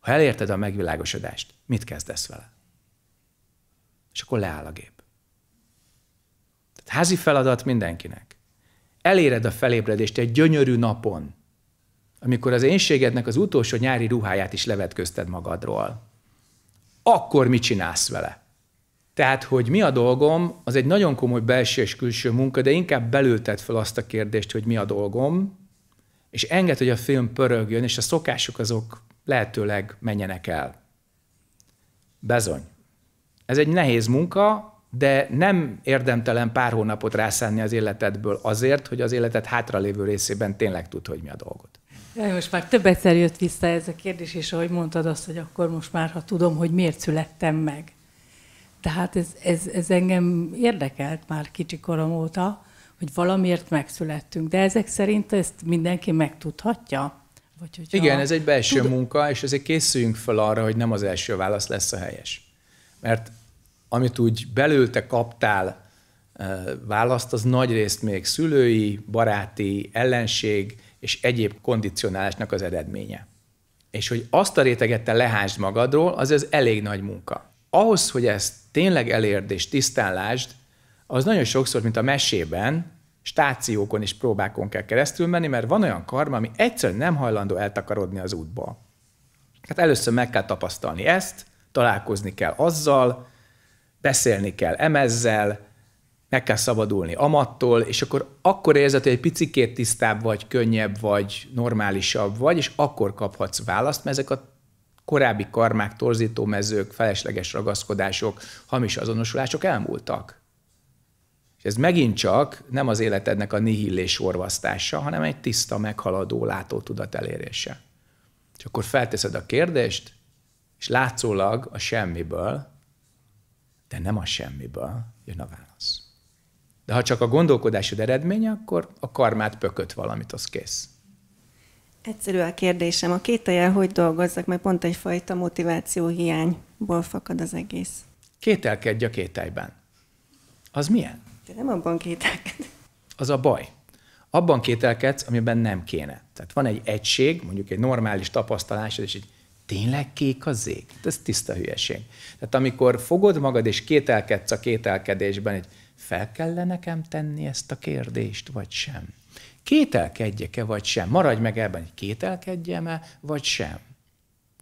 Ha elérted a megvilágosodást, mit kezdesz vele? És akkor leáll a gép. Tehát házi feladat mindenkinek. Eléred a felébredést egy gyönyörű napon, amikor az énségednek az utolsó nyári ruháját is levetközted magadról. Akkor mit csinálsz vele? Tehát, hogy mi a dolgom, az egy nagyon komoly belső és külső munka, de inkább belültet fel azt a kérdést, hogy mi a dolgom, és enged, hogy a film pörögjön, és a szokások azok lehetőleg menjenek el. Bezony. Ez egy nehéz munka, de nem érdemtelen pár hónapot rászánni az életedből azért, hogy az életed hátralévő részében tényleg tud, hogy mi a dolgot. Ja, most már több egyszer jött vissza ez a kérdés, és ahogy mondtad azt, hogy akkor most már, ha tudom, hogy miért születtem meg. Tehát ez, ez, ez engem érdekelt már kicsi korom óta, hogy valamiért megszülettünk. De ezek szerint ezt mindenki megtudhatja? Vagy hogyha... Igen, ez egy belső tud... munka, és azért készüljünk fel arra, hogy nem az első válasz lesz a helyes. Mert amit úgy belőlte kaptál választ, az nagyrészt még szülői, baráti, ellenség és egyéb kondicionálásnak az eredménye. És hogy azt a réteget te lehásd magadról, az ez elég nagy munka. Ahhoz, hogy ezt tényleg elérd és tisztán lásd, az nagyon sokszor, mint a mesében, stációkon és próbákon kell keresztül menni, mert van olyan karma, ami egyszerűen nem hajlandó eltakarodni az útba hát először meg kell tapasztalni ezt, találkozni kell azzal, beszélni kell emezzel, meg kell szabadulni amattól, és akkor akkor érzed, hogy egy picikét tisztább vagy, könnyebb vagy, normálisabb vagy, és akkor kaphatsz választ, mert ezek a korábbi karmák, torzító mezők, felesleges ragaszkodások, hamis azonosulások elmúltak. És ez megint csak nem az életednek a nihillés orvasztása, hanem egy tiszta, meghaladó látótudat elérése. És akkor felteszed a kérdést, és látszólag a semmiből de nem a semmiből jön a válasz. De ha csak a gondolkodásod eredménye, akkor a karmát pökött valamit, az kész. Egyszerű a kérdésem. A el hogy dolgozzak, mert pont egyfajta motivációhiányból fakad az egész. Kételkedj a kételyben. Az milyen? De nem abban kételked. Az a baj. Abban kételkedsz, amiben nem kéne. Tehát van egy egység, mondjuk egy normális tapasztalásod, és egy Tényleg kék az ég? Hát ez tiszta hülyeség. Tehát amikor fogod magad és kételkedsz a kételkedésben, hogy fel kell nekem tenni ezt a kérdést, vagy sem? Kételkedjek-e, vagy sem? Maradj meg ebben, hogy kételkedjem-e, vagy sem?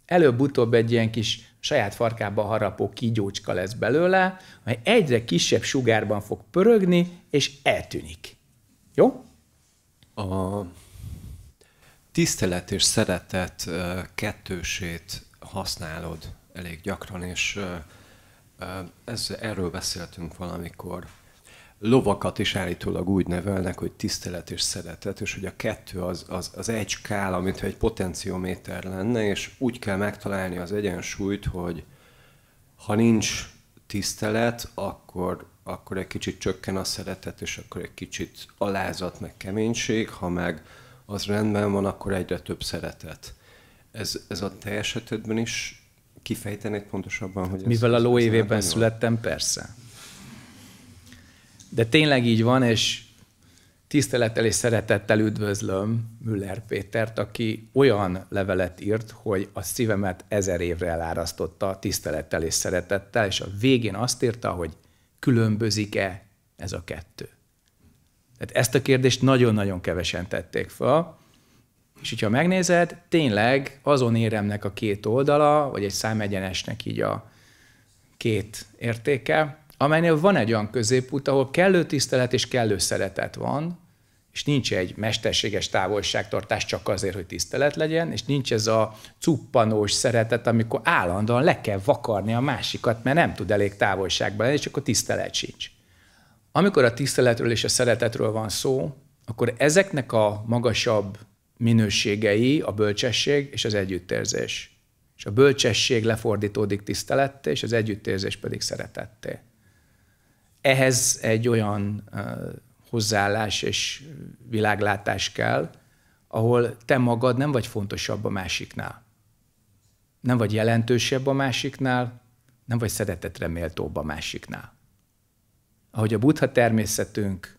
Előbb-utóbb egy ilyen kis saját farkába harapó kígyócska lesz belőle, amely egyre kisebb sugárban fog pörögni, és eltűnik. Jó? A tisztelet és szeretet kettősét használod elég gyakran, és ez, erről beszéltünk valamikor. Lovakat is állítólag úgy nevelnek, hogy tisztelet és szeretet, és hogy a kettő az, az, az egy skála, mintha egy potenciométer lenne, és úgy kell megtalálni az egyensúlyt, hogy ha nincs tisztelet, akkor, akkor egy kicsit csökken a szeretet, és akkor egy kicsit alázat, meg keménység, ha meg az rendben van, akkor egyre több szeretet. Ez, ez a te esetedben is kifejtenéd pontosabban, hogy... Mivel ez, a ló évében születtem, persze. De tényleg így van, és tisztelettel és szeretettel üdvözlöm Müller Pétert, aki olyan levelet írt, hogy a szívemet ezer évre elárasztotta tisztelettel és szeretettel, és a végén azt írta, hogy különbözik-e ez a kettő. Tehát ezt a kérdést nagyon-nagyon kevesen tették fel. És hogyha megnézed, tényleg azon éremnek a két oldala, vagy egy számegyenesnek így a két értéke, amelynél van egy olyan középút, ahol kellő tisztelet és kellő szeretet van, és nincs egy mesterséges távolságtartás csak azért, hogy tisztelet legyen, és nincs ez a cuppanós szeretet, amikor állandóan le kell vakarni a másikat, mert nem tud elég távolságban lenni, és akkor tisztelet sincs. Amikor a tiszteletről és a szeretetről van szó, akkor ezeknek a magasabb minőségei a bölcsesség és az együttérzés. És a bölcsesség lefordítódik tisztelette, és az együttérzés pedig szeretetté. Ehhez egy olyan uh, hozzáállás és világlátás kell, ahol te magad nem vagy fontosabb a másiknál. Nem vagy jelentősebb a másiknál, nem vagy szeretetre méltóbb a másiknál ahogy a buddha természetünk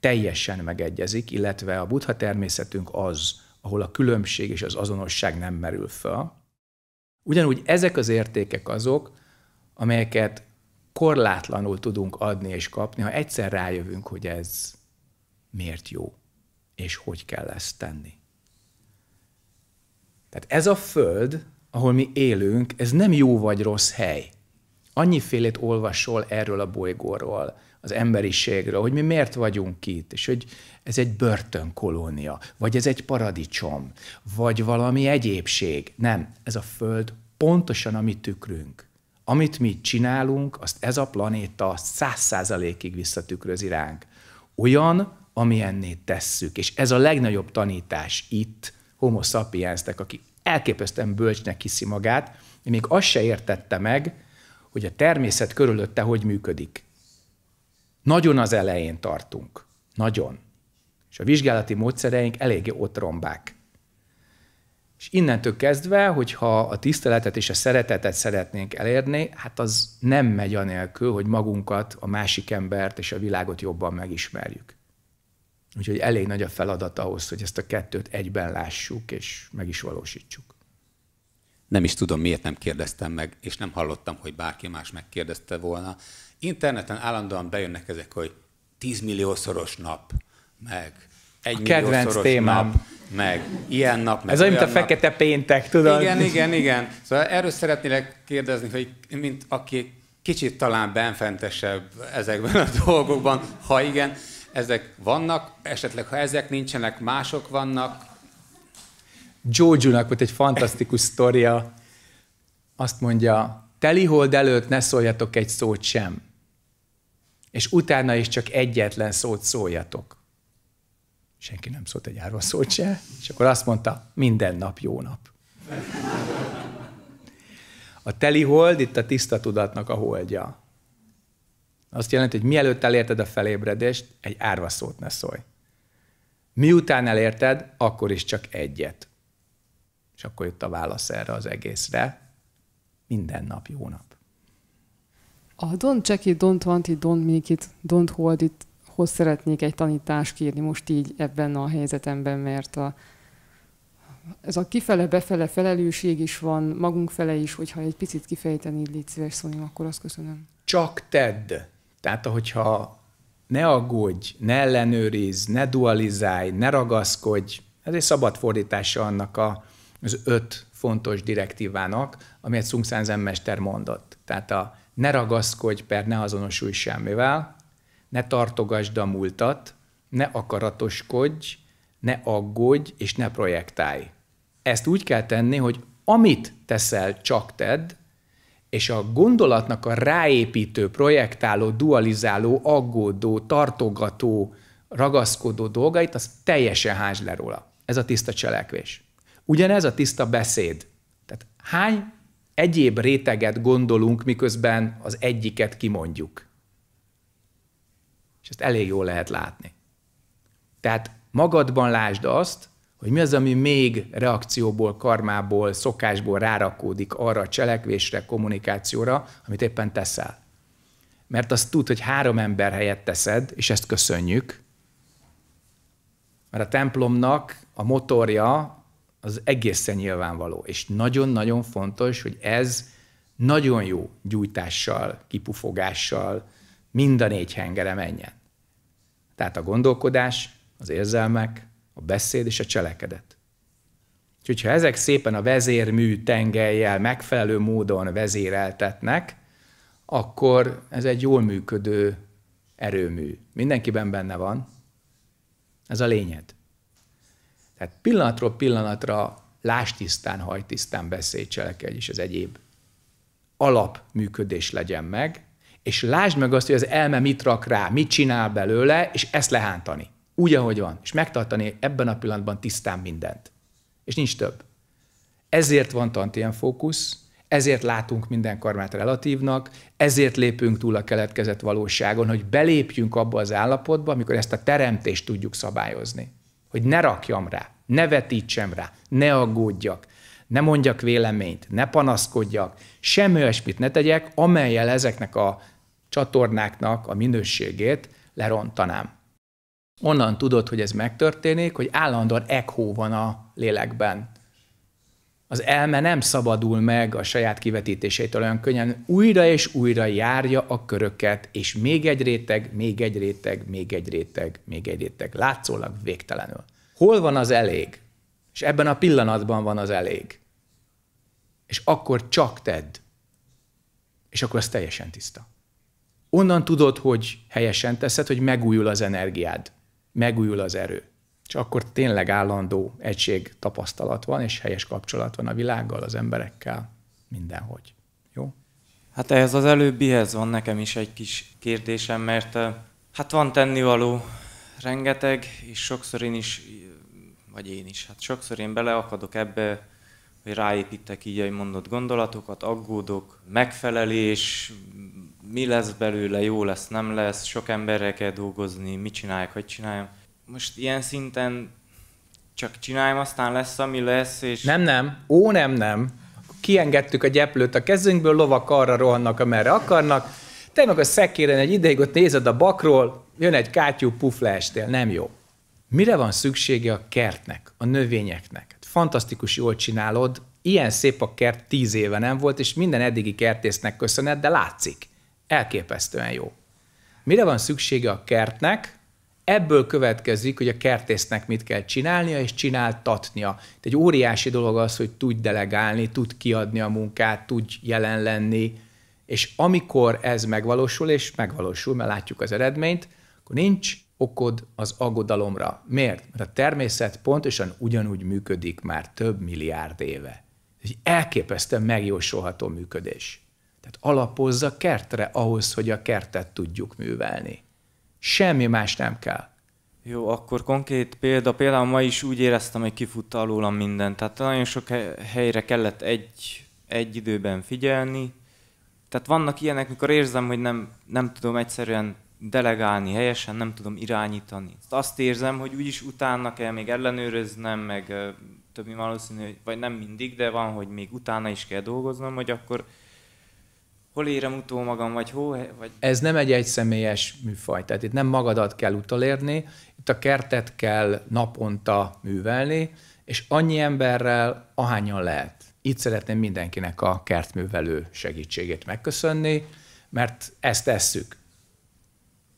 teljesen megegyezik, illetve a buddha természetünk az, ahol a különbség és az azonosság nem merül fel, ugyanúgy ezek az értékek azok, amelyeket korlátlanul tudunk adni és kapni, ha egyszer rájövünk, hogy ez miért jó, és hogy kell ezt tenni. Tehát ez a föld, ahol mi élünk, ez nem jó vagy rossz hely annyifélét olvasol erről a bolygóról, az emberiségről, hogy mi miért vagyunk itt, és hogy ez egy börtönkolónia, vagy ez egy paradicsom, vagy valami egyébség. Nem, ez a Föld pontosan a mi tükrünk. Amit mi csinálunk, azt ez a planéta száz százalékig visszatükrözi ránk. Olyan, amilyenné tesszük. És ez a legnagyobb tanítás itt, homo sapiensnek, aki elképesztően bölcsnek hiszi magát, én még azt se értette meg, hogy a természet körülötte hogy működik. Nagyon az elején tartunk. Nagyon. És a vizsgálati módszereink eléggé rombák. És innentől kezdve, hogyha a tiszteletet és a szeretetet szeretnénk elérni, hát az nem megy anélkül, hogy magunkat, a másik embert és a világot jobban megismerjük. Úgyhogy elég nagy a feladat ahhoz, hogy ezt a kettőt egyben lássuk és meg is valósítsuk. Nem is tudom, miért nem kérdeztem meg, és nem hallottam, hogy bárki más megkérdezte volna. Interneten állandóan bejönnek ezek, hogy 10 milliószoros nap, meg egy a kedvenc témám. Nap, meg ilyen nap, meg Ez olyan, mint a fekete nap. péntek, tudod? Igen, igen, igen. Szóval erről szeretnélek kérdezni, hogy mint aki kicsit talán benfentesebb ezekben a dolgokban, ha igen, ezek vannak, esetleg ha ezek nincsenek, mások vannak, Giorgio-nak volt egy fantasztikus sztoria, azt mondja, telihold előtt ne szóljatok egy szót sem, és utána is csak egyetlen szót szóljatok. Senki nem szólt egy árva szót se, és akkor azt mondta, minden nap jó nap. A teli hold itt a tiszta tudatnak a holdja. Azt jelenti, hogy mielőtt elérted a felébredést, egy árva szót ne szólj. Miután elérted, akkor is csak egyet. És akkor jött a válasz erre az egészre. Minden nap jó nap. A don't check it, don't want it, don't make it, don't hold it hoz szeretnék egy tanítást kérni most így ebben a helyzetemben, mert a, ez a kifele-befele felelősség is van, magunk fele is, hogyha egy picit kifejteni, légy szíves, Szonim, akkor azt köszönöm. Csak tedd! Tehát, hogyha ne aggódj, ne ellenőrizz, ne dualizálj, ne ragaszkodj, ez egy szabad fordítása annak a az öt fontos direktívának, amelyet Sun San mester mondott. Tehát a ne ragaszkodj per, ne azonosulj semmivel, ne tartogasd a múltat, ne akaratoskodj, ne aggódj és ne projektálj. Ezt úgy kell tenni, hogy amit teszel, csak tedd, és a gondolatnak a ráépítő, projektáló, dualizáló, aggódó, tartogató, ragaszkodó dolgait, az teljesen házs le róla. Ez a tiszta cselekvés. Ugyanez a tiszta beszéd. Tehát hány egyéb réteget gondolunk, miközben az egyiket kimondjuk. És ezt elég jól lehet látni. Tehát magadban lásd azt, hogy mi az, ami még reakcióból, karmából, szokásból rárakódik arra a cselekvésre, kommunikációra, amit éppen teszel. Mert azt tud, hogy három ember helyett teszed, és ezt köszönjük, mert a templomnak a motorja az egészen nyilvánvaló. És nagyon-nagyon fontos, hogy ez nagyon jó gyújtással, kipufogással mind a négy hengere menjen. Tehát a gondolkodás, az érzelmek, a beszéd és a cselekedet. Úgyhogy ha ezek szépen a vezérmű tengelyel megfelelő módon vezéreltetnek, akkor ez egy jól működő erőmű. Mindenkiben benne van. Ez a lényed. Tehát pillanatról pillanatra láss tisztán, haj tisztán, beszélj, cselekedj, és az egyéb alapműködés legyen meg, és lásd meg azt, hogy az elme mit rak rá, mit csinál belőle, és ezt lehántani. Úgy, ahogy van. És megtartani ebben a pillanatban tisztán mindent. És nincs több. Ezért van tantien fókusz, ezért látunk minden karmát relatívnak, ezért lépünk túl a keletkezett valóságon, hogy belépjünk abba az állapotba, amikor ezt a teremtést tudjuk szabályozni. Hogy ne rakjam rá ne vetítsem rá, ne aggódjak, ne mondjak véleményt, ne panaszkodjak, semmi olyasmit ne tegyek, amelyel ezeknek a csatornáknak a minőségét lerontanám. Onnan tudod, hogy ez megtörténik, hogy állandóan echo van a lélekben. Az elme nem szabadul meg a saját kivetítéseitől olyan könnyen, újra és újra járja a köröket, és még egy réteg, még egy réteg, még egy réteg, még egy réteg, látszólag végtelenül. Hol van az elég? És ebben a pillanatban van az elég. És akkor csak tedd. És akkor az teljesen tiszta. Onnan tudod, hogy helyesen teszed, hogy megújul az energiád, megújul az erő. És akkor tényleg állandó egység tapasztalat van, és helyes kapcsolat van a világgal, az emberekkel, mindenhogy. Jó? Hát ehhez az előbbihez van nekem is egy kis kérdésem, mert eh, hát van tennivaló rengeteg, és sokszor én is vagy én is. Hát sokszor én beleakadok ebbe, hogy ráépítek így, ahogy mondott gondolatokat, aggódok, megfelelés, mi lesz belőle, jó lesz, nem lesz, sok emberrel kell dolgozni, mit csinálják, hogy csináljam. Most ilyen szinten csak csináljam, aztán lesz, ami lesz, és... Nem, nem, ó, nem, nem. Kiengedtük a gyeplőt a kezünkből, lovak arra rohannak, amerre akarnak, te meg a szekéren egy ideig ott nézed a bakról, jön egy kátyú puf leestél, nem jó. Mire van szüksége a kertnek, a növényeknek? Hát fantasztikus jól csinálod, ilyen szép a kert tíz éve nem volt, és minden eddigi kertésznek köszönhet, de látszik. Elképesztően jó. Mire van szüksége a kertnek? Ebből következik, hogy a kertésznek mit kell csinálnia és csináltatnia. Itt egy óriási dolog az, hogy tud delegálni, tud kiadni a munkát, tud jelen lenni, és amikor ez megvalósul, és megvalósul, mert látjuk az eredményt, akkor nincs okod az aggodalomra. Miért? Mert a természet pontosan ugyanúgy működik már több milliárd éve. Ez egy elképesztően megjósolható működés. Tehát alapozza kertre ahhoz, hogy a kertet tudjuk művelni. Semmi más nem kell. Jó, akkor konkrét példa, például ma is úgy éreztem, hogy kifutta alólam minden. Tehát nagyon sok helyre kellett egy, egy időben figyelni. Tehát vannak ilyenek, mikor érzem, hogy nem, nem tudom egyszerűen delegálni helyesen, nem tudom irányítani. Szóval azt érzem, hogy úgyis utána kell még ellenőröznem, meg többi valószínű, vagy nem mindig, de van, hogy még utána is kell dolgoznom, hogy akkor hol érem utol magam, vagy hol... Vagy... Ez nem egy egyszemélyes műfaj, tehát itt nem magadat kell utolérni, itt a kertet kell naponta művelni, és annyi emberrel, ahányan lehet. Itt szeretném mindenkinek a kertművelő segítségét megköszönni, mert ezt tesszük.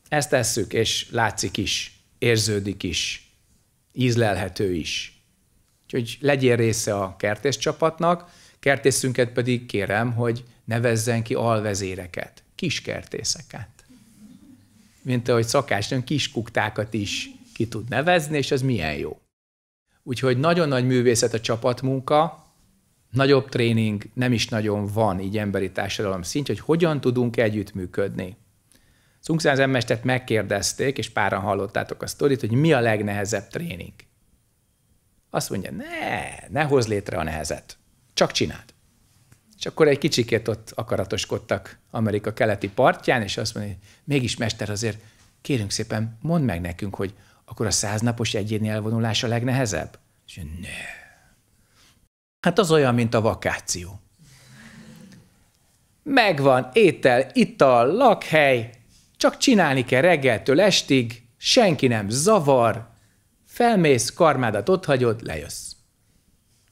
Ezt tesszük, és látszik is, érződik is, ízlelhető is. Úgyhogy legyél része a kertész csapatnak, kertészünket pedig kérem, hogy nevezzen ki alvezéreket, kiskertészeket. Mint ahogy szakásnőn kiskuktákat is ki tud nevezni, és ez milyen jó. Úgyhogy nagyon nagy művészet a csapatmunka, nagyobb tréning nem is nagyon van így emberi társadalom szint, hogy hogyan tudunk együttműködni. Szungszán Zemmestert megkérdezték, és páran hallottátok a sztorit, hogy mi a legnehezebb tréning. Azt mondja, ne, ne hozz létre a nehezet. Csak csináld. És akkor egy kicsikét ott akaratoskodtak Amerika keleti partján, és azt mondja, hogy mégis mester azért, kérünk szépen, mondd meg nekünk, hogy akkor a száznapos egyéni elvonulás a legnehezebb? És mondja, ne. Hát az olyan, mint a vakáció. Megvan étel, ital, lakhely, csak csinálni kell reggeltől estig, senki nem zavar, felmész, karmádat hagyod, lejössz.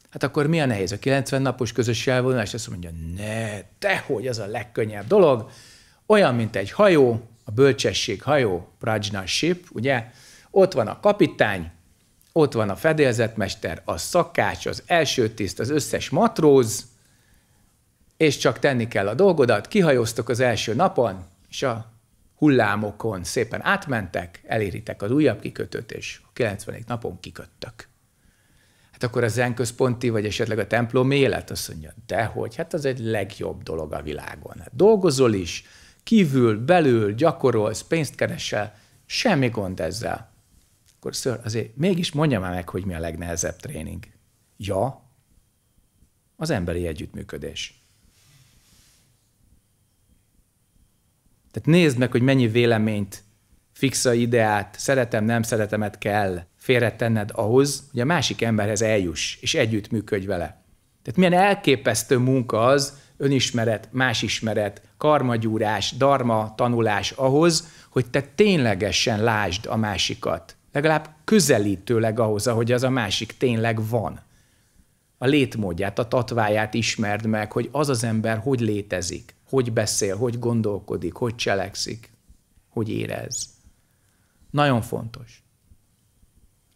Hát akkor mi a nehéz? A 90 napos közös elvonulás azt mondja, ne, tehogy, az a legkönnyebb dolog. Olyan, mint egy hajó, a bölcsesség hajó, Prajna ship, ugye? Ott van a kapitány, ott van a fedélzetmester, a szakács, az első tiszt, az összes matróz, és csak tenni kell a dolgodat, kihajóztok az első napon, és a hullámokon szépen átmentek, eléritek az újabb kikötőt, és 90 napon kiköttek. Hát akkor a zenközponti, vagy esetleg a templom élet azt mondja, dehogy, hát az egy legjobb dolog a világon. Hát dolgozol is, kívül, belül, gyakorolsz, pénzt keresel, semmi gond ezzel. Akkor ször, azért mégis mondja már meg, hogy mi a legnehezebb tréning. Ja, az emberi együttműködés. Tehát nézd meg, hogy mennyi véleményt, fixa ideát, szeretem, nem szeretemet kell félretenned ahhoz, hogy a másik emberhez eljuss, és együtt működj vele. Tehát milyen elképesztő munka az, önismeret, másismeret, karmagyúrás, darma tanulás ahhoz, hogy te ténylegesen lásd a másikat. Legalább közelítőleg ahhoz, ahogy az a másik tényleg van. A létmódját, a tatváját ismerd meg, hogy az az ember hogy létezik hogy beszél, hogy gondolkodik, hogy cselekszik, hogy érez. Nagyon fontos.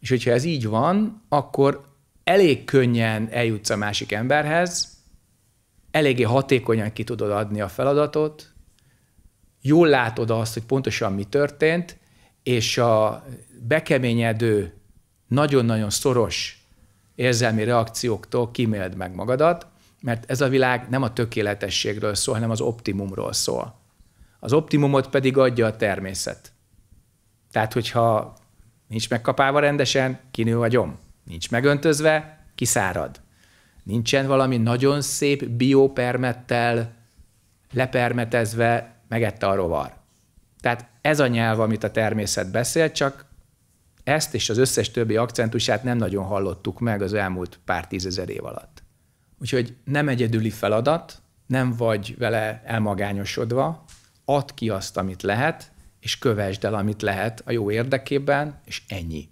És hogyha ez így van, akkor elég könnyen eljutsz a másik emberhez, eléggé hatékonyan ki tudod adni a feladatot, jól látod azt, hogy pontosan mi történt, és a bekeményedő, nagyon-nagyon szoros érzelmi reakcióktól kíméld meg magadat, mert ez a világ nem a tökéletességről szól, hanem az optimumról szól. Az optimumot pedig adja a természet. Tehát, hogyha nincs megkapálva rendesen, kinő a gyom. Nincs megöntözve, kiszárad. Nincsen valami nagyon szép biopermettel lepermetezve, megette a rovar. Tehát ez a nyelv, amit a természet beszél, csak ezt és az összes többi akcentusát nem nagyon hallottuk meg az elmúlt pár tízezer év alatt. Úgyhogy nem egyedüli feladat, nem vagy vele elmagányosodva, add ki azt, amit lehet, és kövesd el, amit lehet a jó érdekében, és ennyi.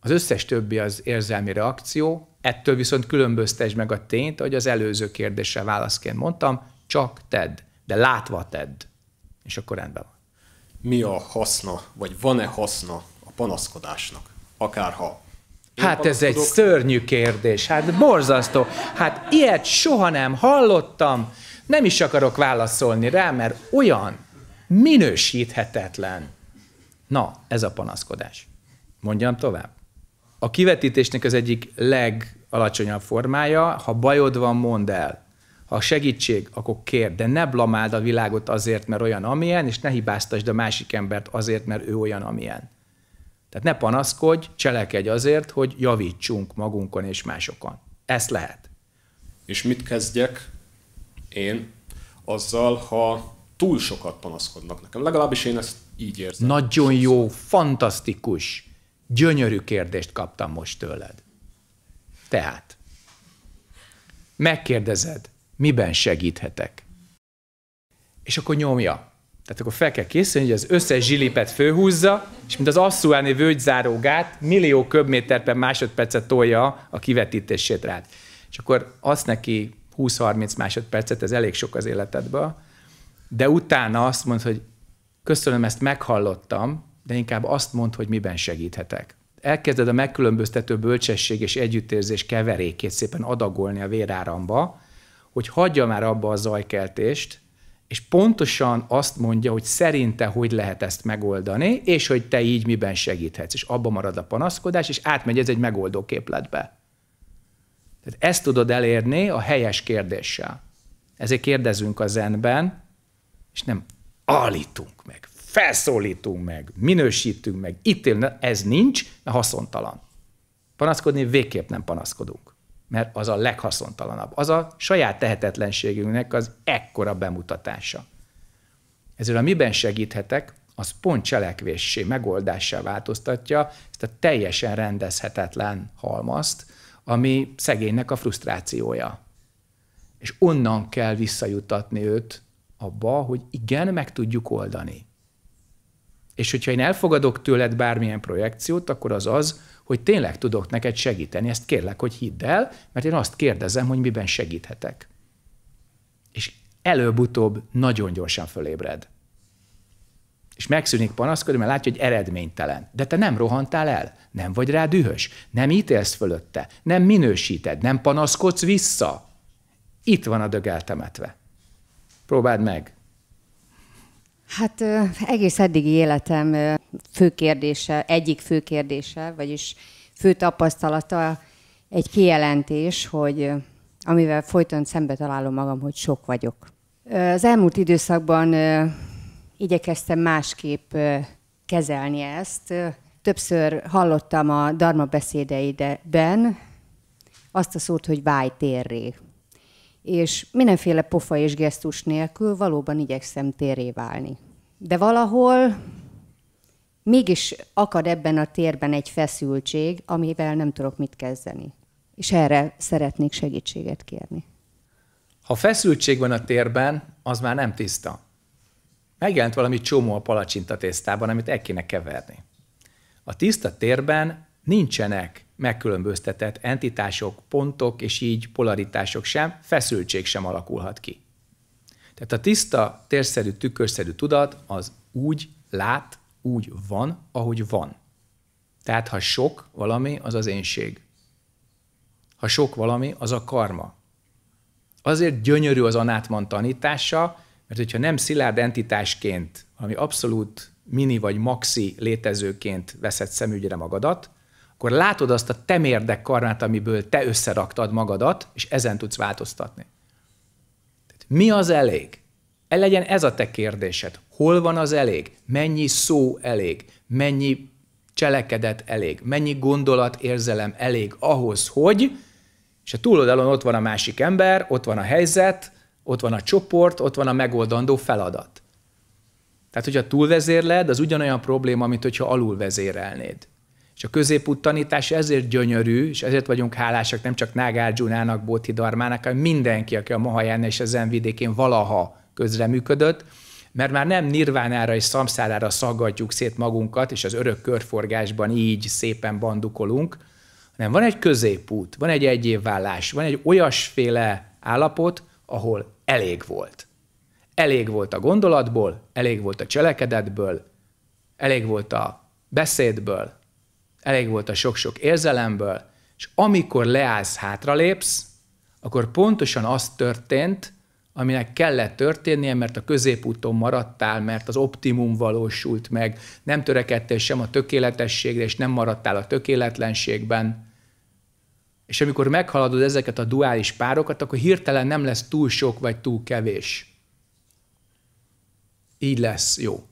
Az összes többi az érzelmi reakció, ettől viszont különböztesd meg a tényt, hogy az előző kérdésre válaszként mondtam, csak tedd, de látva tedd, és akkor rendben van. Mi a haszna, vagy van-e haszna a panaszkodásnak, akárha Hát ez egy szörnyű kérdés, hát borzasztó. Hát ilyet soha nem hallottam, nem is akarok válaszolni rá, mert olyan minősíthetetlen. Na, ez a panaszkodás. Mondjam tovább. A kivetítésnek az egyik legalacsonyabb formája, ha bajod van, mondd el. Ha segítség, akkor kérd. de ne blamáld a világot azért, mert olyan amilyen, és ne hibáztasd a másik embert azért, mert ő olyan amilyen. Tehát ne panaszkodj, cselekedj azért, hogy javítsunk magunkon és másokon. Ezt lehet. És mit kezdjek én azzal, ha túl sokat panaszkodnak nekem? Legalábbis én ezt így érzem. Nagyon jó, fantasztikus, gyönyörű kérdést kaptam most tőled. Tehát, megkérdezed, miben segíthetek? És akkor nyomja. Tehát akkor fel kell készülni, hogy az összes zsilipet főhúzza, és mint az asszúáni völgyzárógát millió köbméter per másodpercet tolja a kivetítését rád. És akkor azt neki 20-30 másodpercet, ez elég sok az életedben, de utána azt mond, hogy köszönöm, ezt meghallottam, de inkább azt mond, hogy miben segíthetek. Elkezded a megkülönböztető bölcsesség és együttérzés keverékét szépen adagolni a véráramba, hogy hagyja már abba a zajkeltést, és pontosan azt mondja, hogy szerinte hogy lehet ezt megoldani, és hogy te így miben segíthetsz. És abba marad a panaszkodás, és átmegy ez egy megoldó képletbe. Tehát ezt tudod elérni a helyes kérdéssel. Ezért kérdezünk a zenben, és nem állítunk meg, felszólítunk meg, minősítünk meg, ítélünk, ez nincs, mert haszontalan. Panaszkodni végképp nem panaszkodunk mert az a leghaszontalanabb. Az a saját tehetetlenségünknek az ekkora bemutatása. Ezért a miben segíthetek, az pont cselekvéssé, megoldással változtatja ezt a teljesen rendezhetetlen halmazt, ami szegénynek a frusztrációja. És onnan kell visszajutatni őt abba, hogy igen, meg tudjuk oldani. És hogyha én elfogadok tőled bármilyen projekciót, akkor az az, hogy tényleg tudok neked segíteni, ezt kérlek, hogy hidd el, mert én azt kérdezem, hogy miben segíthetek. És előbb-utóbb nagyon gyorsan fölébred. És megszűnik panaszkodni, mert látja, hogy eredménytelen. De te nem rohantál el, nem vagy rá dühös, nem ítélsz fölötte, nem minősíted, nem panaszkodsz vissza. Itt van a dög eltemetve. Próbáld meg. Hát egész eddigi életem fő kérdése, egyik fő kérdése, vagyis fő tapasztalata egy kijelentés, hogy amivel folyton szembe találom magam, hogy sok vagyok. Az elmúlt időszakban igyekeztem másképp kezelni ezt. Többször hallottam a Dharma beszédeidben azt a szót, hogy vágy térré és mindenféle pofa és gesztus nélkül valóban igyekszem téré válni. De valahol mégis akad ebben a térben egy feszültség, amivel nem tudok mit kezdeni. És erre szeretnék segítséget kérni. Ha feszültség van a térben, az már nem tiszta. Megjelent valami csomó a palacsinta tésztában, amit el kéne keverni. A tiszta térben nincsenek megkülönböztetett entitások, pontok és így polaritások sem, feszültség sem alakulhat ki. Tehát a tiszta, térszerű, tükörszerű tudat az úgy lát, úgy van, ahogy van. Tehát ha sok valami, az az énség. Ha sok valami, az a karma. Azért gyönyörű az anátman tanítása, mert hogyha nem szilárd entitásként, ami abszolút mini vagy maxi létezőként veszed szemügyre magadat, akkor látod azt a temérdek karmát, amiből te összeraktad magadat, és ezen tudsz változtatni. Tehát mi az elég? El legyen ez a te kérdésed. Hol van az elég? Mennyi szó elég? Mennyi cselekedet elég? Mennyi gondolat, érzelem elég ahhoz, hogy, és a túloldalon ott van a másik ember, ott van a helyzet, ott van a csoport, ott van a megoldandó feladat. Tehát, hogyha túlvezérled, az ugyanolyan probléma, mint hogyha alulvezérelnéd. És a középút tanítás ezért gyönyörű, és ezért vagyunk hálásak nem csak Bóthi Darmának, hanem mindenki, aki a Mahaján és az vidékén valaha közreműködött, mert már nem nirvánára és szamszárára szaggatjuk szét magunkat, és az örök körforgásban így szépen bandukolunk, hanem van egy középút, van egy egyévvállás, van egy olyasféle állapot, ahol elég volt. Elég volt a gondolatból, elég volt a cselekedetből, elég volt a beszédből, elég volt a sok-sok érzelemből, és amikor leállsz, hátralépsz, akkor pontosan az történt, aminek kellett történnie, mert a középúton maradtál, mert az optimum valósult meg, nem törekedtél sem a tökéletességre, és nem maradtál a tökéletlenségben. És amikor meghaladod ezeket a duális párokat, akkor hirtelen nem lesz túl sok vagy túl kevés. Így lesz jó.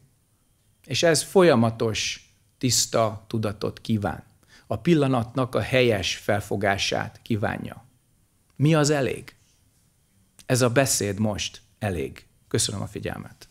És ez folyamatos tiszta tudatot kíván. A pillanatnak a helyes felfogását kívánja. Mi az elég? Ez a beszéd most elég. Köszönöm a figyelmet.